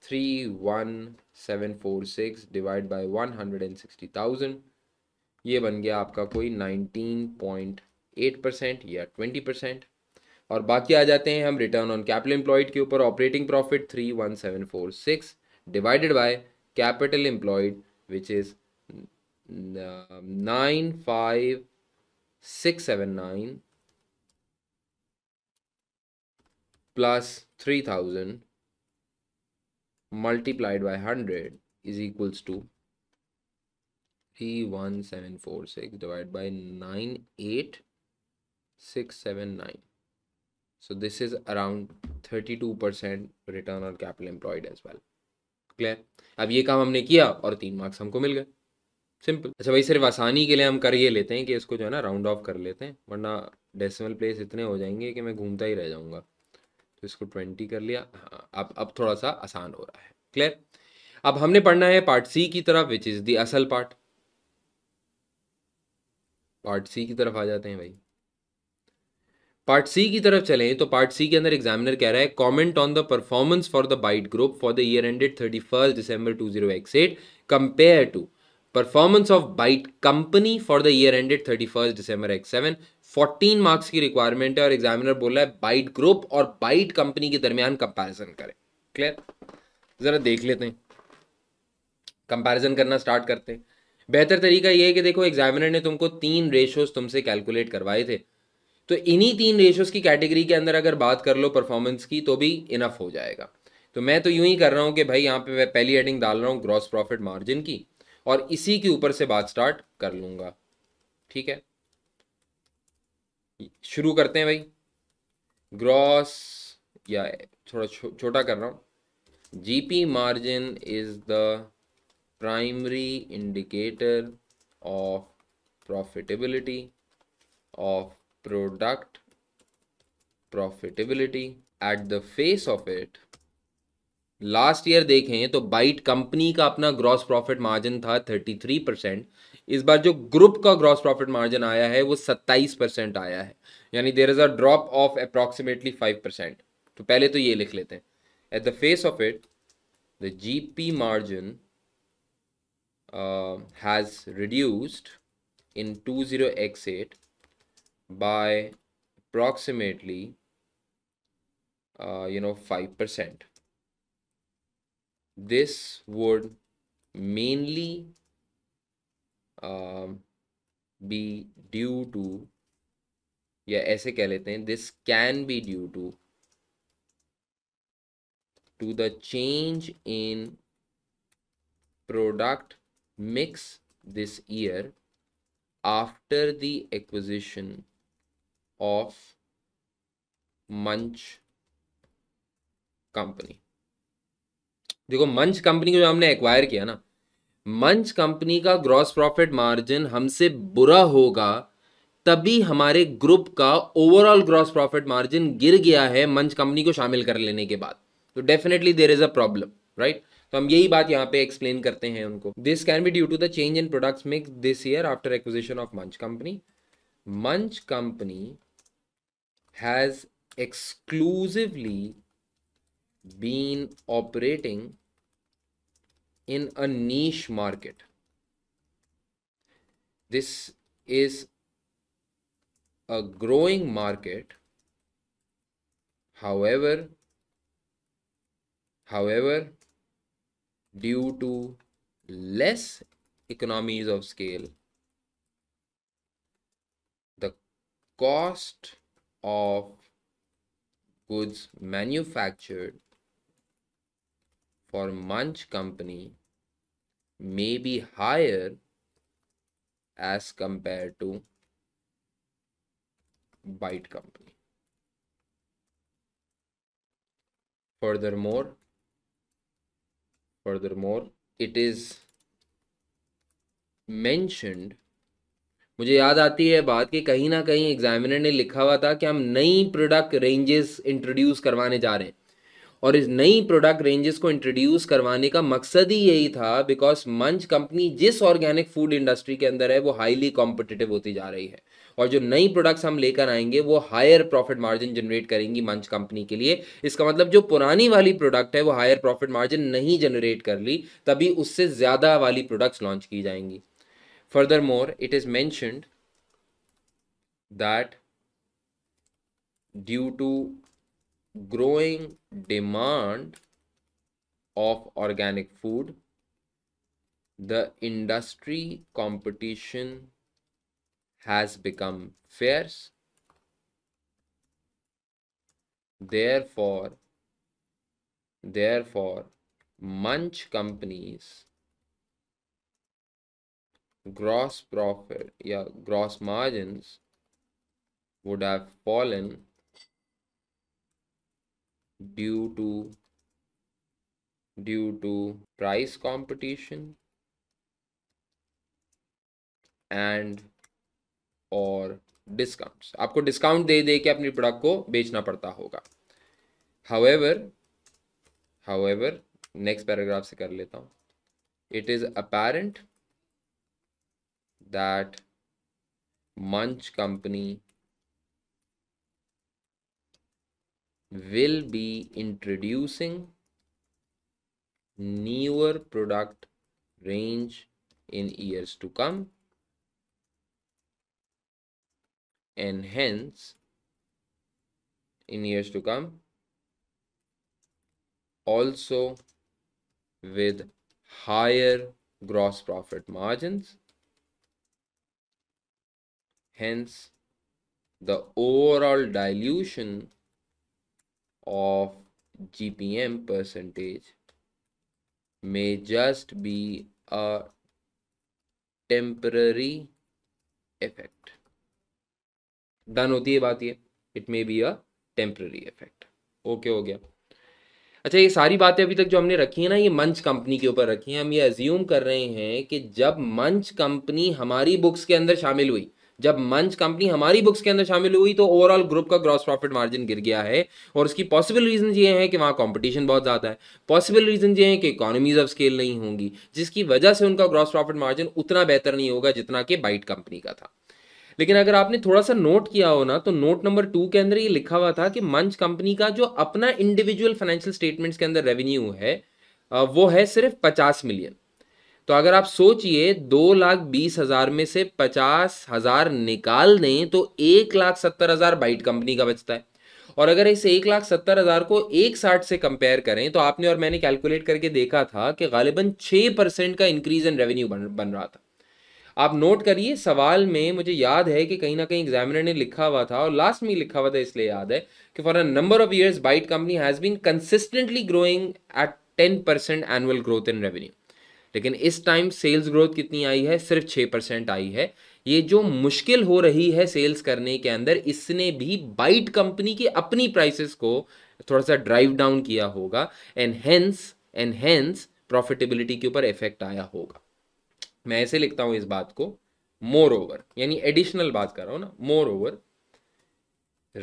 three one seven four six divide by one hundred and sixty thousand ये बन गया आपका कोई नाइनटीन पॉइंट एट परसेंट या ट्वेंटी परसेंट और बाकी आ जाते हैं हम रिटर्न ऑन कैपिटल एम्प्लॉयड के ऊपर operating profit three one seven four six divided by capital employed which is nine five six seven nine plus three thousand multiplied by 100 is equals to 31746 divided by 98679 so this is around 32% return on capital employed as well clear अब ये काम हमने किया और तीन marks हमको मिल गए simple अच्छा भाई सिर्फ आसानी के लिए हम कर ये लेते हैं कि इसको जो है ना राउंड ऑफ कर लेते हैं वरना डेसिमल प्लेस इतने हो जाएंगे कि मैं घूमता ही रह जाऊंगा तो इसको ट्वेंटी कर लिया हाँ, अब अब थोड़ा सा आसान हो रहा है क्लियर अब हमने पढ़ना है पार्ट सी की तरफ विच इज़ दी असल पार्ट पार्ट सी की तरफ आ जाते हैं भाई पार्ट सी की तरफ चलें तो पार्ट सी के अंदर एग्जामिनर कह रहा है comment on the performance for the Bite group for the year ended thirty first December two zero x eight compare to performance of Bite company for the year ended thirty first December X seven 14 marks की requirement है और examiner बोला है Bite group और Bite company के दरमियान comparison करें clear ज़रा देख लेते हैं कंपैरिजन करना स्टार्ट करते हैं बेहतर तरीका यह है कि देखो एग्जामिनर ने तुमको तीन रेशोज तुमसे कैलकुलेट करवाए थे तो इन्हीं तीन रेशोज की कैटेगरी के अंदर अगर बात कर लो परफॉर्मेंस की तो भी इनफ हो जाएगा तो मैं तो यूं ही कर रहा हूं कि भाई यहां पे मैं पहली एडिंग डाल रहा हूँ ग्रॉस प्रॉफिट मार्जिन की और इसी के ऊपर से बात स्टार्ट कर लूंगा ठीक है शुरू करते हैं भाई ग्रॉस या थोड़ा छो, छोटा कर रहा हूँ GP margin is the primary indicator of profitability of product profitability at the face of it last year देखें तो बाइट कंपनी का अपना ग्रॉस प्रॉफिट मार्जिन था थर्टी थ्री परसेंट इस बार जो ग्रुप का ग्रॉस प्रॉफिट मार्जिन आया है वो 27 परसेंट आया है यानी there is a drop of approximately 5 percent तो पहले तो ये लिख लेते हैं at the face of it the G P margin has reduced in two zero X eight by approximately you know five percent this would mainly um, be due to या ऐसे कह लेते हैं this can be due to to the change in product mix this year after the acquisition of Munch company देखो Munch company को जो हमने acquire किया ना मंच कंपनी का ग्रॉस प्रॉफिट मार्जिन हमसे बुरा होगा तभी हमारे ग्रुप का ओवरऑल ग्रॉस प्रॉफिट मार्जिन गिर गया है मंच कंपनी को शामिल कर लेने के बाद तो definitely there is a problem right तो हम यही बात यहाँ पे एक्सप्लेन करते हैं उनको this can be due to the change in products mix this year after acquisition of Munch company Munch company has exclusively been operating in a niche market this is a growing market however however due to less economies of scale the cost of goods manufactured for munch company may be higher as compared to Byte company. Furthermore, furthermore, it is mentioned मुझे याद आती है बात कि कहीं ना कहीं examiner ने लिखा हुआ था कि हम नई प्रोडक्ट रेंजेस इंट्रोड्यूस करवाने जा रहे हैं और इस नई प्रोडक्ट रेंजेस को इंट्रोड्यूस करवाने का मकसद ही यही था बिकॉज मंच कंपनी जिस ऑर्गेनिक फूड इंडस्ट्री के अंदर है वो हाईली कॉम्पिटिटिव होती जा रही है और जो नई प्रोडक्ट्स हम लेकर आएंगे वो हायर प्रॉफिट मार्जिन जनरेट करेंगी मंच कंपनी के लिए इसका मतलब जो पुरानी वाली प्रोडक्ट है वो हायर प्रॉफिट मार्जिन नहीं जनरेट कर ली तभी उससे ज़्यादा वाली प्रोडक्ट्स लॉन्च की जाएंगी furthermore it is mentioned that due to growing demand of organic food, the industry competition has become fierce. Therefore, therefore, munch companies gross profit yeah gross margins would have fallen due to due to price competition and और discount आपको discount दे दे के अपनी product को बेचना पड़ता होगा हाउएवर हावेवर नेक्स्ट पैराग्राफ से कर लेता हूं it is apparent that Munch company will be introducing newer product range in years to come and hence in years to come also with higher gross profit margins hence the overall dilution of GPM percentage may just be a temporary effect डन होती है बात ये it may be a temporary effect okay हो गया अच्छा ये सारी बातें अभी तक जो हमने रखी है ना ये मंच कंपनी के ऊपर रखी है हम ये अज्यूम कर रहे हैं कि जब मंच कंपनी हमारी बुक्स के अंदर शामिल हुई जब मंच कंपनी हमारी बुक्स के अंदर शामिल हुई तो ओवरऑल ग्रुप का ग्रॉस प्रॉफिट मार्जिन गिर गया है और उसकी पॉसिबल रीजन ये है कि वहाँ कंपटीशन बहुत ज़्यादा है पॉसिबल रीजन ये है कि इकोनॉमीज ऑफ स्केल नहीं होंगी जिसकी वजह से उनका ग्रॉस प्रॉफिट मार्जिन उतना बेहतर नहीं होगा जितना कि बाइट कंपनी का था लेकिन अगर आपने थोड़ा सा नोट किया हो ना तो नोट नंबर टू के अंदर ये लिखा हुआ था कि मंच कंपनी का जो अपना इंडिविजुअल फाइनेंशियल स्टेटमेंट्स के अंदर रेवेन्यू है वो है सिर्फ पचास मिलियन तो अगर आप सोचिए दो लाख बीस हजार में से पचास हजार निकाल दें तो एक लाख सत्तर हजार बाइट कंपनी का बचता है और अगर इस एक लाख सत्तर हज़ार को एक साठ से कंपेयर करें तो आपने और मैंने कैलकुलेट करके देखा था कि गालिबन छः परसेंट का इंक्रीज इन रेवेन्यू बन बन रहा था आप नोट करिए सवाल में मुझे याद है कि कहीं ना कहीं एग्जामिनर ने लिखा हुआ था और लास्ट में लिखा हुआ था इसलिए याद है कि for a number of years bite company has been consistently growing at ten percent annual growth in revenue लेकिन इस टाइम सेल्स ग्रोथ कितनी आई है सिर्फ छः परसेंट आई है ये जो मुश्किल हो रही है सेल्स करने के अंदर इसने भी बाइट कंपनी की अपनी प्राइसेस को थोड़ा सा ड्राइव डाउन किया होगा and hence and hence profitability के ऊपर इफेक्ट आया होगा मैं ऐसे लिखता हूँ इस बात को मोर ओवर यानी एडिशनल बात कर रहा हूँ ना moreover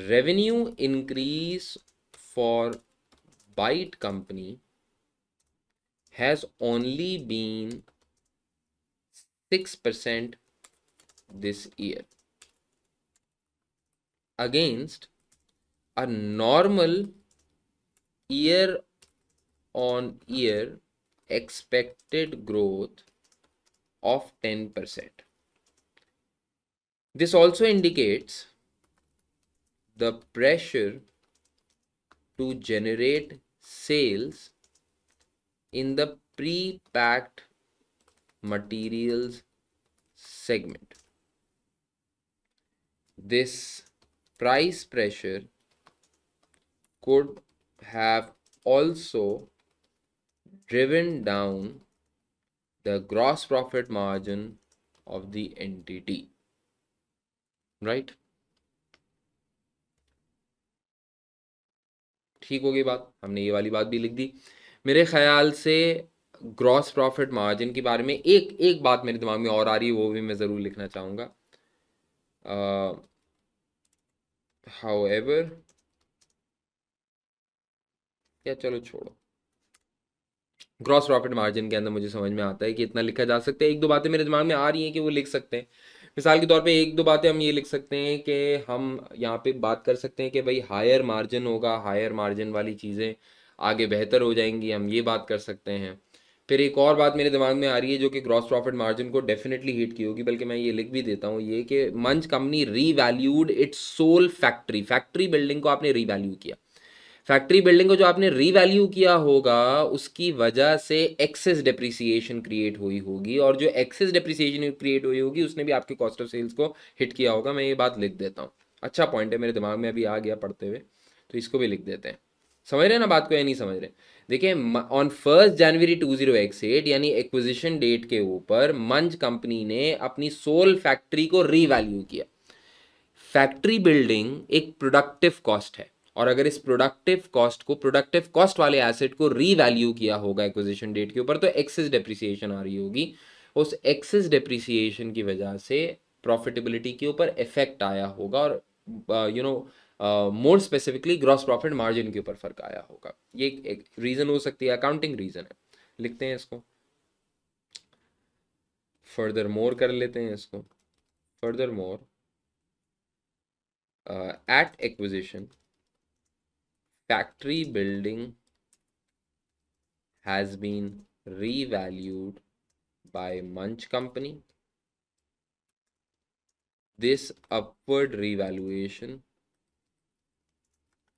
revenue increase for Byte company has only been 6% this year against a normal year on year expected growth of 10%. This also indicates the pressure to generate sales in the pre-packed materials segment. This price pressure could have also driven down the gross profit margin of the entity right ठीक हो गई बात हमने ये वाली बात भी लिख दी मेरे ख्याल से ग्रॉस प्रॉफिट मार्जिन के बारे में एक एक बात मेरे दिमाग में और आ रही है वो भी मैं ज़रूर लिखना चाहूँगा हाउ एवर या चलो छोड़ो ग्रॉस प्रॉफिट मार्जिन के अंदर मुझे समझ में आता है कि इतना लिखा जा सकता है एक दो बातें मेरे दिमाग में आ रही हैं कि वो लिख सकते हैं मिसाल के तौर पे एक दो बातें हम ये लिख सकते हैं कि हम यहाँ पे बात कर सकते हैं कि भाई हायर मार्जिन होगा हायर मार्जिन वाली चीज़ें आगे बेहतर हो जाएंगी हम ये बात कर सकते हैं फिर एक और बात मेरे दिमाग में आ रही है जो कि ग्रॉस प्रॉफिट मार्जिन को डेफिनेटली हिट की होगी बल्कि मैं ये लिख भी देता हूँ ये कि Munch company revalued its sole factory factory building को आपने रीवैल्यू किया फैक्ट्री बिल्डिंग को जो आपने रीवैल्यू किया होगा उसकी वजह से एक्सेस डिप्रिसिएशन क्रिएट हुई होगी और जो एक्सेस डिप्रिसिएशन क्रिएट हुई होगी उसने भी आपके कॉस्ट ऑफ सेल्स को हिट किया होगा मैं ये बात लिख देता हूँ अच्छा पॉइंट है मेरे दिमाग में अभी आ गया पढ़ते हुए तो इसको भी लिख देते हैं समझ रहे ना बात को या नहीं समझ रहे देखिए on first January two zero x eight यानी एक्विजिशन डेट के ऊपर मंच कंपनी ने अपनी सोल फैक्ट्री को रीवैल्यू किया फैक्ट्री बिल्डिंग एक प्रोडक्टिव कॉस्ट है और अगर इस प्रोडक्टिव कॉस्ट को प्रोडक्टिव कॉस्ट वाले एसेट को रीवैल्यू किया होगा एक्विजिशन डेट के ऊपर तो एक्सेस डिप्रिसिएशन आ रही होगी उस एक्सेस डिप्रिसिएशन की वजह से प्रॉफिटेबिलिटी के ऊपर इफेक्ट आया होगा और you uh, know more specifically gross profit margin के ऊपर फर्क आया होगा ये एक रीज़न हो सकती है अकाउंटिंग रीज़न है लिखते हैं इसको फर्दर मोर कर लेते हैं इसको furthermore at acquisition factory building has been revalued by Munch company this upward revaluation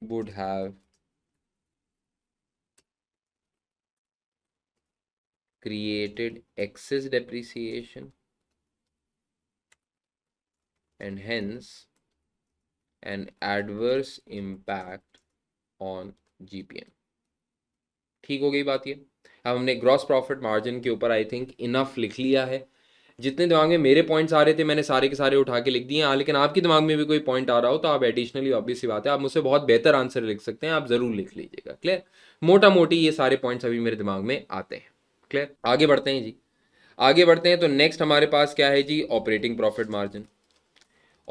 would have created excess depreciation and hence an adverse impact on GPM. ठीक हो गई बात ये अब हमने ग्रॉस प्रॉफिट मार्जिन के ऊपर आई थिंक इनफ लिख लिया है जितने दिमाग में मेरे पॉइंट्स आ रहे थे मैंने सारे के सारे उठा के लिख दिए हैं लेकिन आपके दिमाग में भी कोई पॉइंट आ रहा हो तो आप एडिशनली ऑब्वियस बात है आप मुझसे बहुत बेहतर आंसर लिख सकते हैं आप ज़रूर लिख लीजिएगा क्लियर मोटा मोटी ये सारे पॉइंट्स अभी मेरे दिमाग में आते हैं क्लियर आगे बढ़ते हैं जी आगे बढ़ते हैं तो नेक्स्ट हमारे पास क्या है जी operating profit margin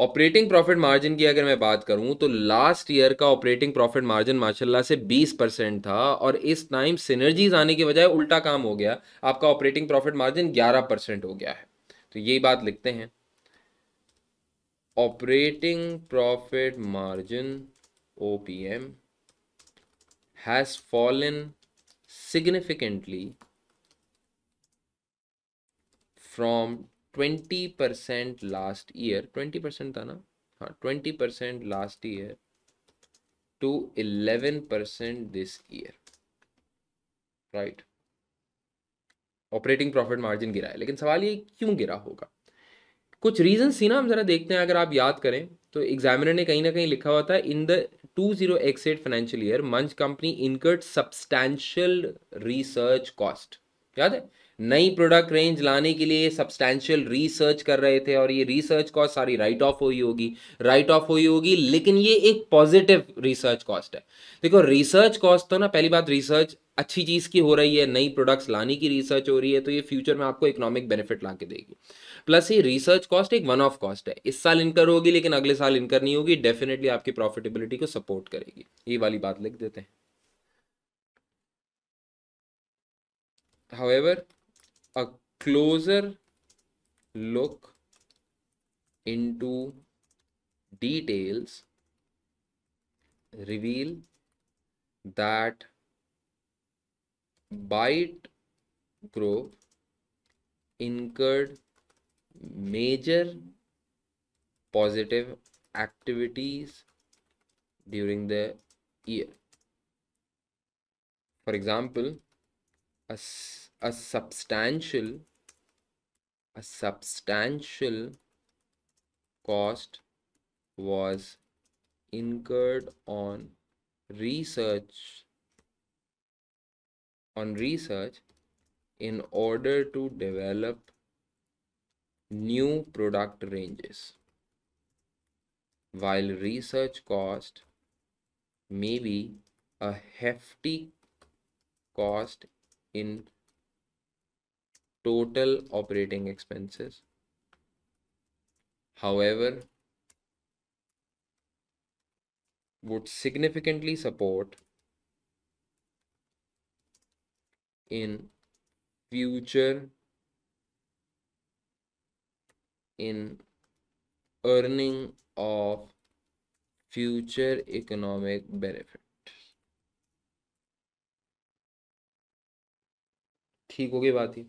operating profit margin की अगर मैं बात करूं तो लास्ट ईयर का ऑपरेटिंग प्रॉफिट मार्जिन माशाल्लाह से 20 परसेंट था और इस टाइम सिनर्जीज आने के बजाय उल्टा काम हो गया आपका ऑपरेटिंग प्रॉफिट मार्जिन 11 परसेंट हो गया है तो यही बात लिखते हैं operating profit margin O P M has fallen significantly from twenty percent last year twenty percent था ना हाँ twenty percent last year to eleven percent this year right operating profit margin गिरा है लेकिन सवाल ये क्यों गिरा होगा कुछ रीजन ही ना हम ज़रा देखते हैं अगर आप याद करें तो एग्जामिनर ने कहीं ना कहीं लिखा हुआ था in the two zero x eight financial year Munch company incurred substantial research cost याद है नई प्रोडक्ट रेंज लाने के लिए सब्सटैंशियल रिसर्च कर रहे थे और ये रिसर्च कॉस्ट सारी राइट ऑफ हुई होगी राइट ऑफ हुई होगी लेकिन ये एक पॉजिटिव रिसर्च कॉस्ट है देखो रिसर्च कॉस्ट तो ना पहली बात रिसर्च अच्छी चीज़ की हो रही है नई प्रोडक्ट्स लाने की रिसर्च हो रही है तो ये फ्यूचर में आपको इकोनॉमिक बेनिफिट ला के देगी प्लस ये रिसर्च कॉस्ट एक वन ऑफ कॉस्ट है इस साल इनकर होगी लेकिन अगले साल इनकर नहीं होगी डेफिनेटली आपकी प्रॉफिटेबिलिटी को सपोर्ट करेगी ये वाली बात लिख देते हैं a closer look into details reveal that Byte Group incurred major positive activities during the year. For example, a, a substantial a substantial cost was incurred on research on research in order to develop new product ranges while research cost may be a hefty cost in total operating expenses however would significantly support in future in earning of future economic benefit ठीक होगी बात ही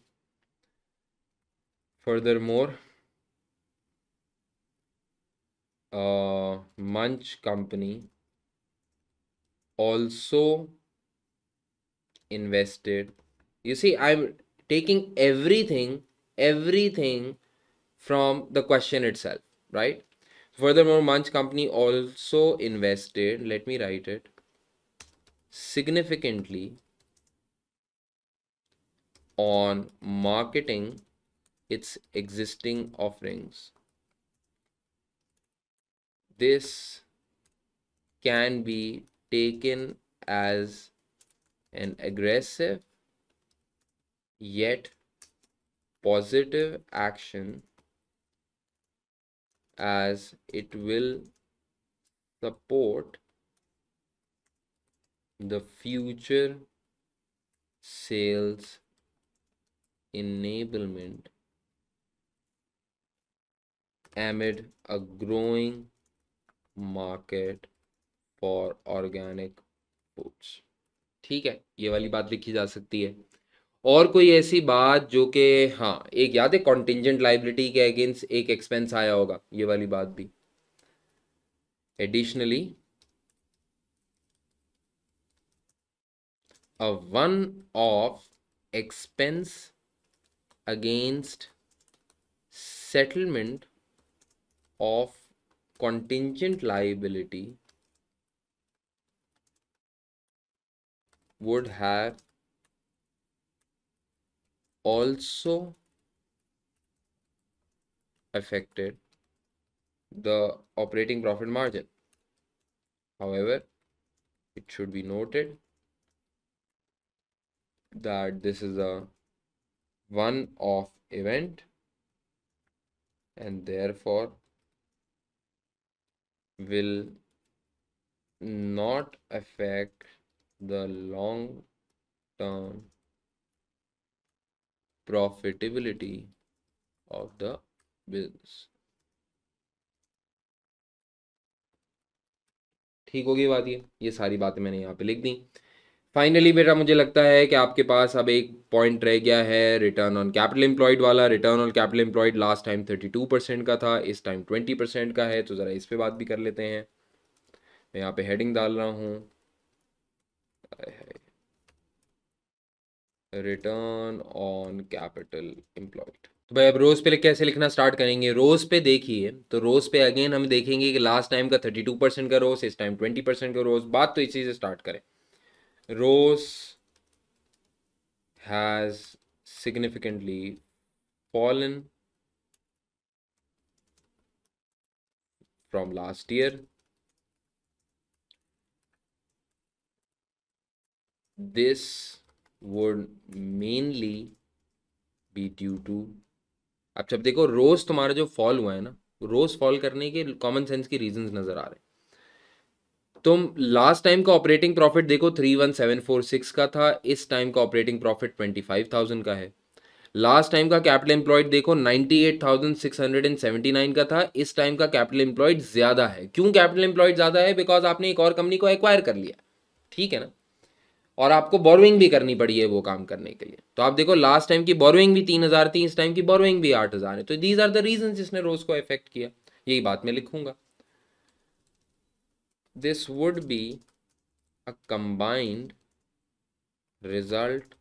furthermore Munch company also invested you see i'm taking everything everything from the question itself right furthermore munch company also invested let me write it significantly on marketing its existing offerings this can be taken as an aggressive yet positive action as it will support the future sales enablement amid a growing market for organic foods ठीक है ये वाली बात लिखी जा सकती है और कोई ऐसी बात जो कि हाँ एक याद है कॉन्टिजेंट लाइबिलिटी के अगेंस्ट एक एक्सपेंस आया होगा ये वाली बात भी additionally one off expense against settlement of contingent liability would have also affected the operating profit margin. However, it should be noted that this is a one-off event and therefore will not affect the long-term profitability of the business ठीक होगी बात ये ये सारी बातें मैंने यहाँ पे लिख दी फाइनली बेटा मुझे लगता है कि आपके पास अब एक पॉइंट रह गया है रिटर्न ऑन कैपिटल एम्प्लॉयड वाला return on capital employed last time 32 percent का था इस टाइम 20 परसेंट का है तो ज़रा इस पे बात भी कर लेते हैं मैं यहाँ पे हेडिंग डाल रहा हूँ रिटर्न ऑन कैपिटल एम्प्लॉयड तो भाई अब रोज पे कैसे लिखना स्टार्ट करेंगे रोज पे देखिए तो रोज पे अगेन हम देखेंगे कि लास्ट टाइम का थर्टी टू परसेंट का रोज इस टाइम ट्वेंटी परसेंट का रोज बात तो इसी से स्टार्ट करें ROCE has significantly fallen from last year this would mainly be due to अब जब देखो रोज तुम्हारे जो फॉल हुआ है ना रोज फॉल करने के कॉमन सेंस के रीजन नजर आ रहे हैं तुम लास्ट टाइम का ऑपरेटिंग प्रॉफिट देखो three one seven four six का था इस टाइम का operating profit twenty five thousand का है लास्ट टाइम का कैपिटल एम्प्लॉयड देखो eight thousand six hundred and seventy nine का था इस टाइम का कैपिटल एम्प्लॉयड ज्यादा है क्यों कैपिटल एम्प्लॉयड ज्यादा है बिकॉज आपने एक और कंपनी को एक्वायर कर लिया ठीक है ना और आपको बोरोइंग भी करनी पड़ी है वो काम करने के लिए तो आप देखो लास्ट टाइम की बोरोइंग भी तीन हज़ार थी इस टाइम की बोरोइंग भी आठ हज़ार है तो दीज आर द रीजन जिसने रोज़ को इफेक्ट किया यही बात मैं लिखूंगा this would be a combined result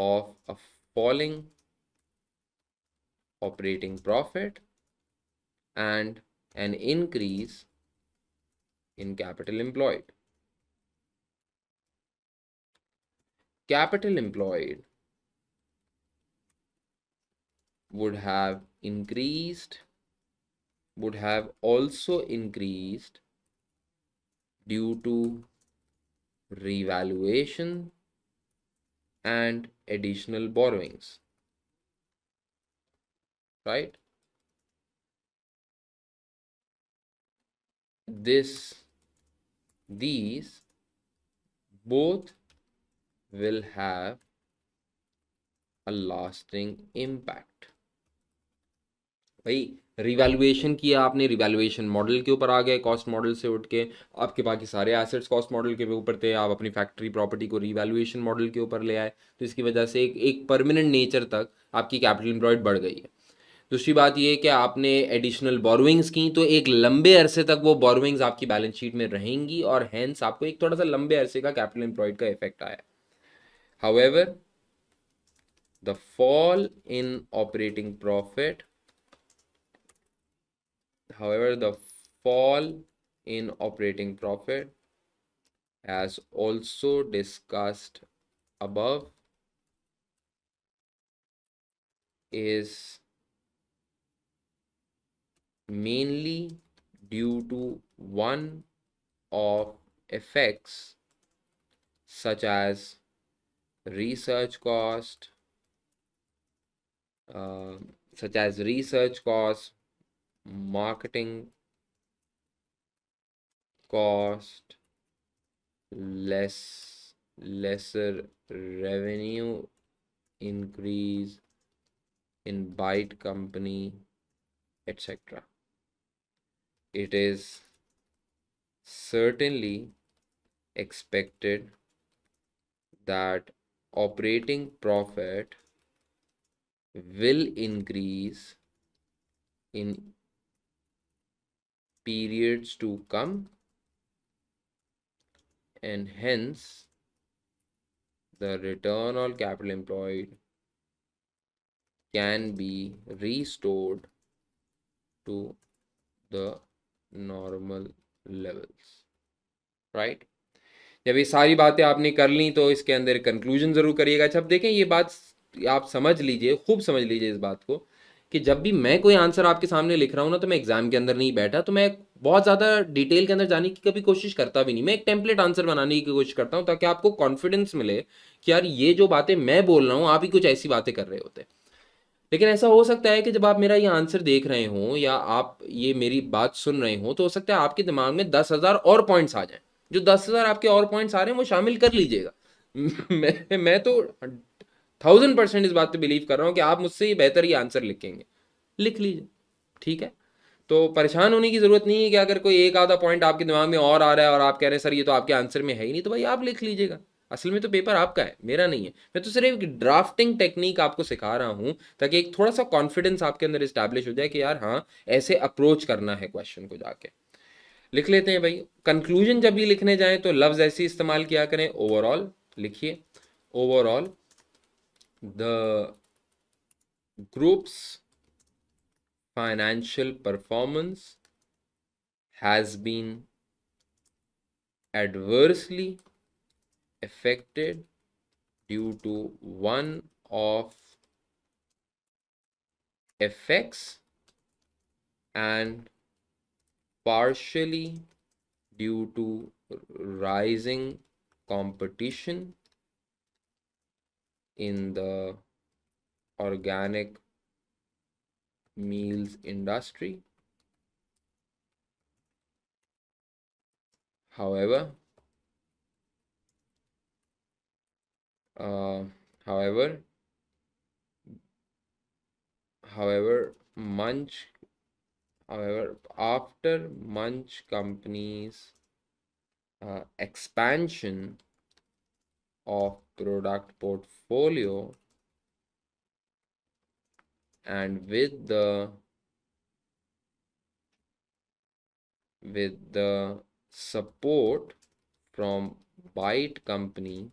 of a falling operating profit and an increase in capital employed capital employed would have increased would have also increased due to revaluation and additional borrowings right this these both will have a lasting impact भाई revaluation किया आपने revaluation model के ऊपर आ गए cost model से उठ के आपके बाकी सारे एसेट्स कॉस्ट मॉडल के ऊपर थे आप अपनी फैक्ट्री प्रॉपर्टी को रिवेल्युएशन मॉडल के ऊपर ले आए तो इसकी वजह से एक एक परमानेंट नेचर तक आपकी कैपिटल एम्प्लॉयड बढ़ गई है दूसरी बात यह कि आपने एडिशनल बॉरोइंग्स की तो एक लंबे अरसे तक वो बॉरोइंग्स आपकी बैलेंस शीट में रहेंगी और हैंस आपको एक थोड़ा सा लंबे अरसे का कैपिटल एम्प्लॉयड का इफेक्ट आया However, the fall in operating profit, however, the fall in operating profit as also discussed above is mainly due to one of effects such as research cost, uh, such as research cost, marketing cost, less lesser revenue increase in byte company etc it is certainly expected that operating profit will increase in periods to come and hence the return on capital employed can be restored to the normal levels right जब ये सारी बातें आपने कर ली तो इसके अंदर conclusion ज़रूर करिएगा अच्छा अब देखें ये बात आप समझ लीजिए खूब समझ लीजिए इस बात को कि जब भी मैं कोई आंसर आपके सामने लिख रहा हूँ ना तो मैं एग्जाम के अंदर नहीं बैठा तो मैं बहुत ज़्यादा डिटेल के अंदर जाने की कभी कोशिश करता भी नहीं मैं एक टेम्पलेट आंसर बनाने की कोशिश करता हूँ ताकि आपको कॉन्फिडेंस मिले कि यार ये जो बातें मैं बोल रहा हूँ आप ही कुछ ऐसी बातें कर रहे होते हैं लेकिन ऐसा हो सकता है कि जब आप मेरा ये आंसर देख रहे हो या आप ये मेरी बात सुन रहे हो तो हो सकता है आपके दिमाग में दस हज़ार और पॉइंट्स आ जाएँ जो दस हज़ार आपके और पॉइंट्स आ रहे हैं वो शामिल कर लीजिएगा (laughs) मैं मैं तो थाउजेंड परसेंट इस बात पे बिलीव कर रहा हूँ कि आप मुझसे ही बेहतर ही आंसर लिखेंगे लिख लीजिए ठीक है तो परेशान होने की ज़रूरत नहीं है कि अगर कोई एक आधा पॉइंट आपके दिमाग में और आ रहा है और आप कह रहे हैं सर ये तो आपके आंसर में है ही नहीं तो भाई आप लिख लीजिएगा असल में तो पेपर आपका है मेरा नहीं है मैं तो सिर्फ ड्राफ्टिंग टेक्निक आपको सिखा रहा हूँ ताकि एक थोड़ा सा कॉन्फिडेंस आपके अंदर इस्टेब्लिश हो जाए कि यार हाँ ऐसे अप्रोच करना है क्वेश्चन को जाके लिख लेते हैं भाई कंक्लूजन जब भी लिखने जाए तो लव्ज ऐसी इस्तेमाल किया करें ओवरऑल लिखिए overall the group's financial performance has been adversely affected due to one off effects and partially due to rising competition in the organic meals industry. However, uh, however, however, Munch However, after Munch Company's uh, expansion of product portfolio and with the with the support from Byte Company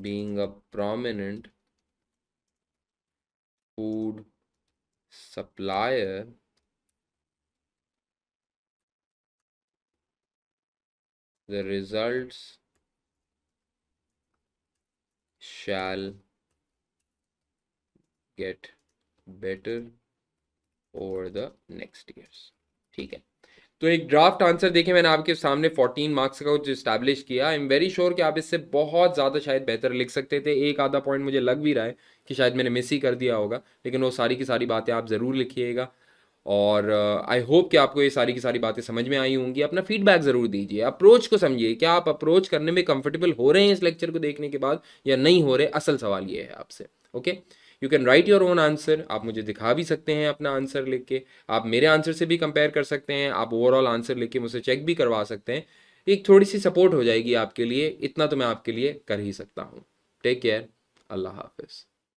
being a prominent food supplier the results shall get better over the next years ठीक है तो एक draft answer देखिए मैंने आपके सामने 14 marks का कुछ स्टैब्लिश किया आई एम वेरी श्योर कि आप इससे बहुत ज़्यादा शायद बेहतर लिख सकते थे एक आधा पॉइंट मुझे लग भी रहा है कि शायद मैंने मिस ही कर दिया होगा लेकिन वो सारी की सारी बातें आप ज़रूर लिखिएगा और आई uh, होप कि आपको ये सारी की सारी बातें समझ में आई होंगी अपना फीडबैक ज़रूर दीजिए अप्रोच को समझिए क्या आप अप्रोच करने में कंफर्टेबल हो रहे हैं इस लेक्चर को देखने के बाद या नहीं हो रहे असल सवाल ये है आपसे okay you can write your own answer आप मुझे दिखा भी सकते हैं अपना आंसर लिख के आप मेरे आंसर से भी कंपेयर कर सकते हैं आप ओवरऑल आंसर लिख के मुझसे चेक भी करवा सकते हैं एक थोड़ी सी सपोर्ट हो जाएगी आपके लिए इतना तो मैं आपके लिए कर ही सकता हूँ टेक केयर अल्लाह हाफिज़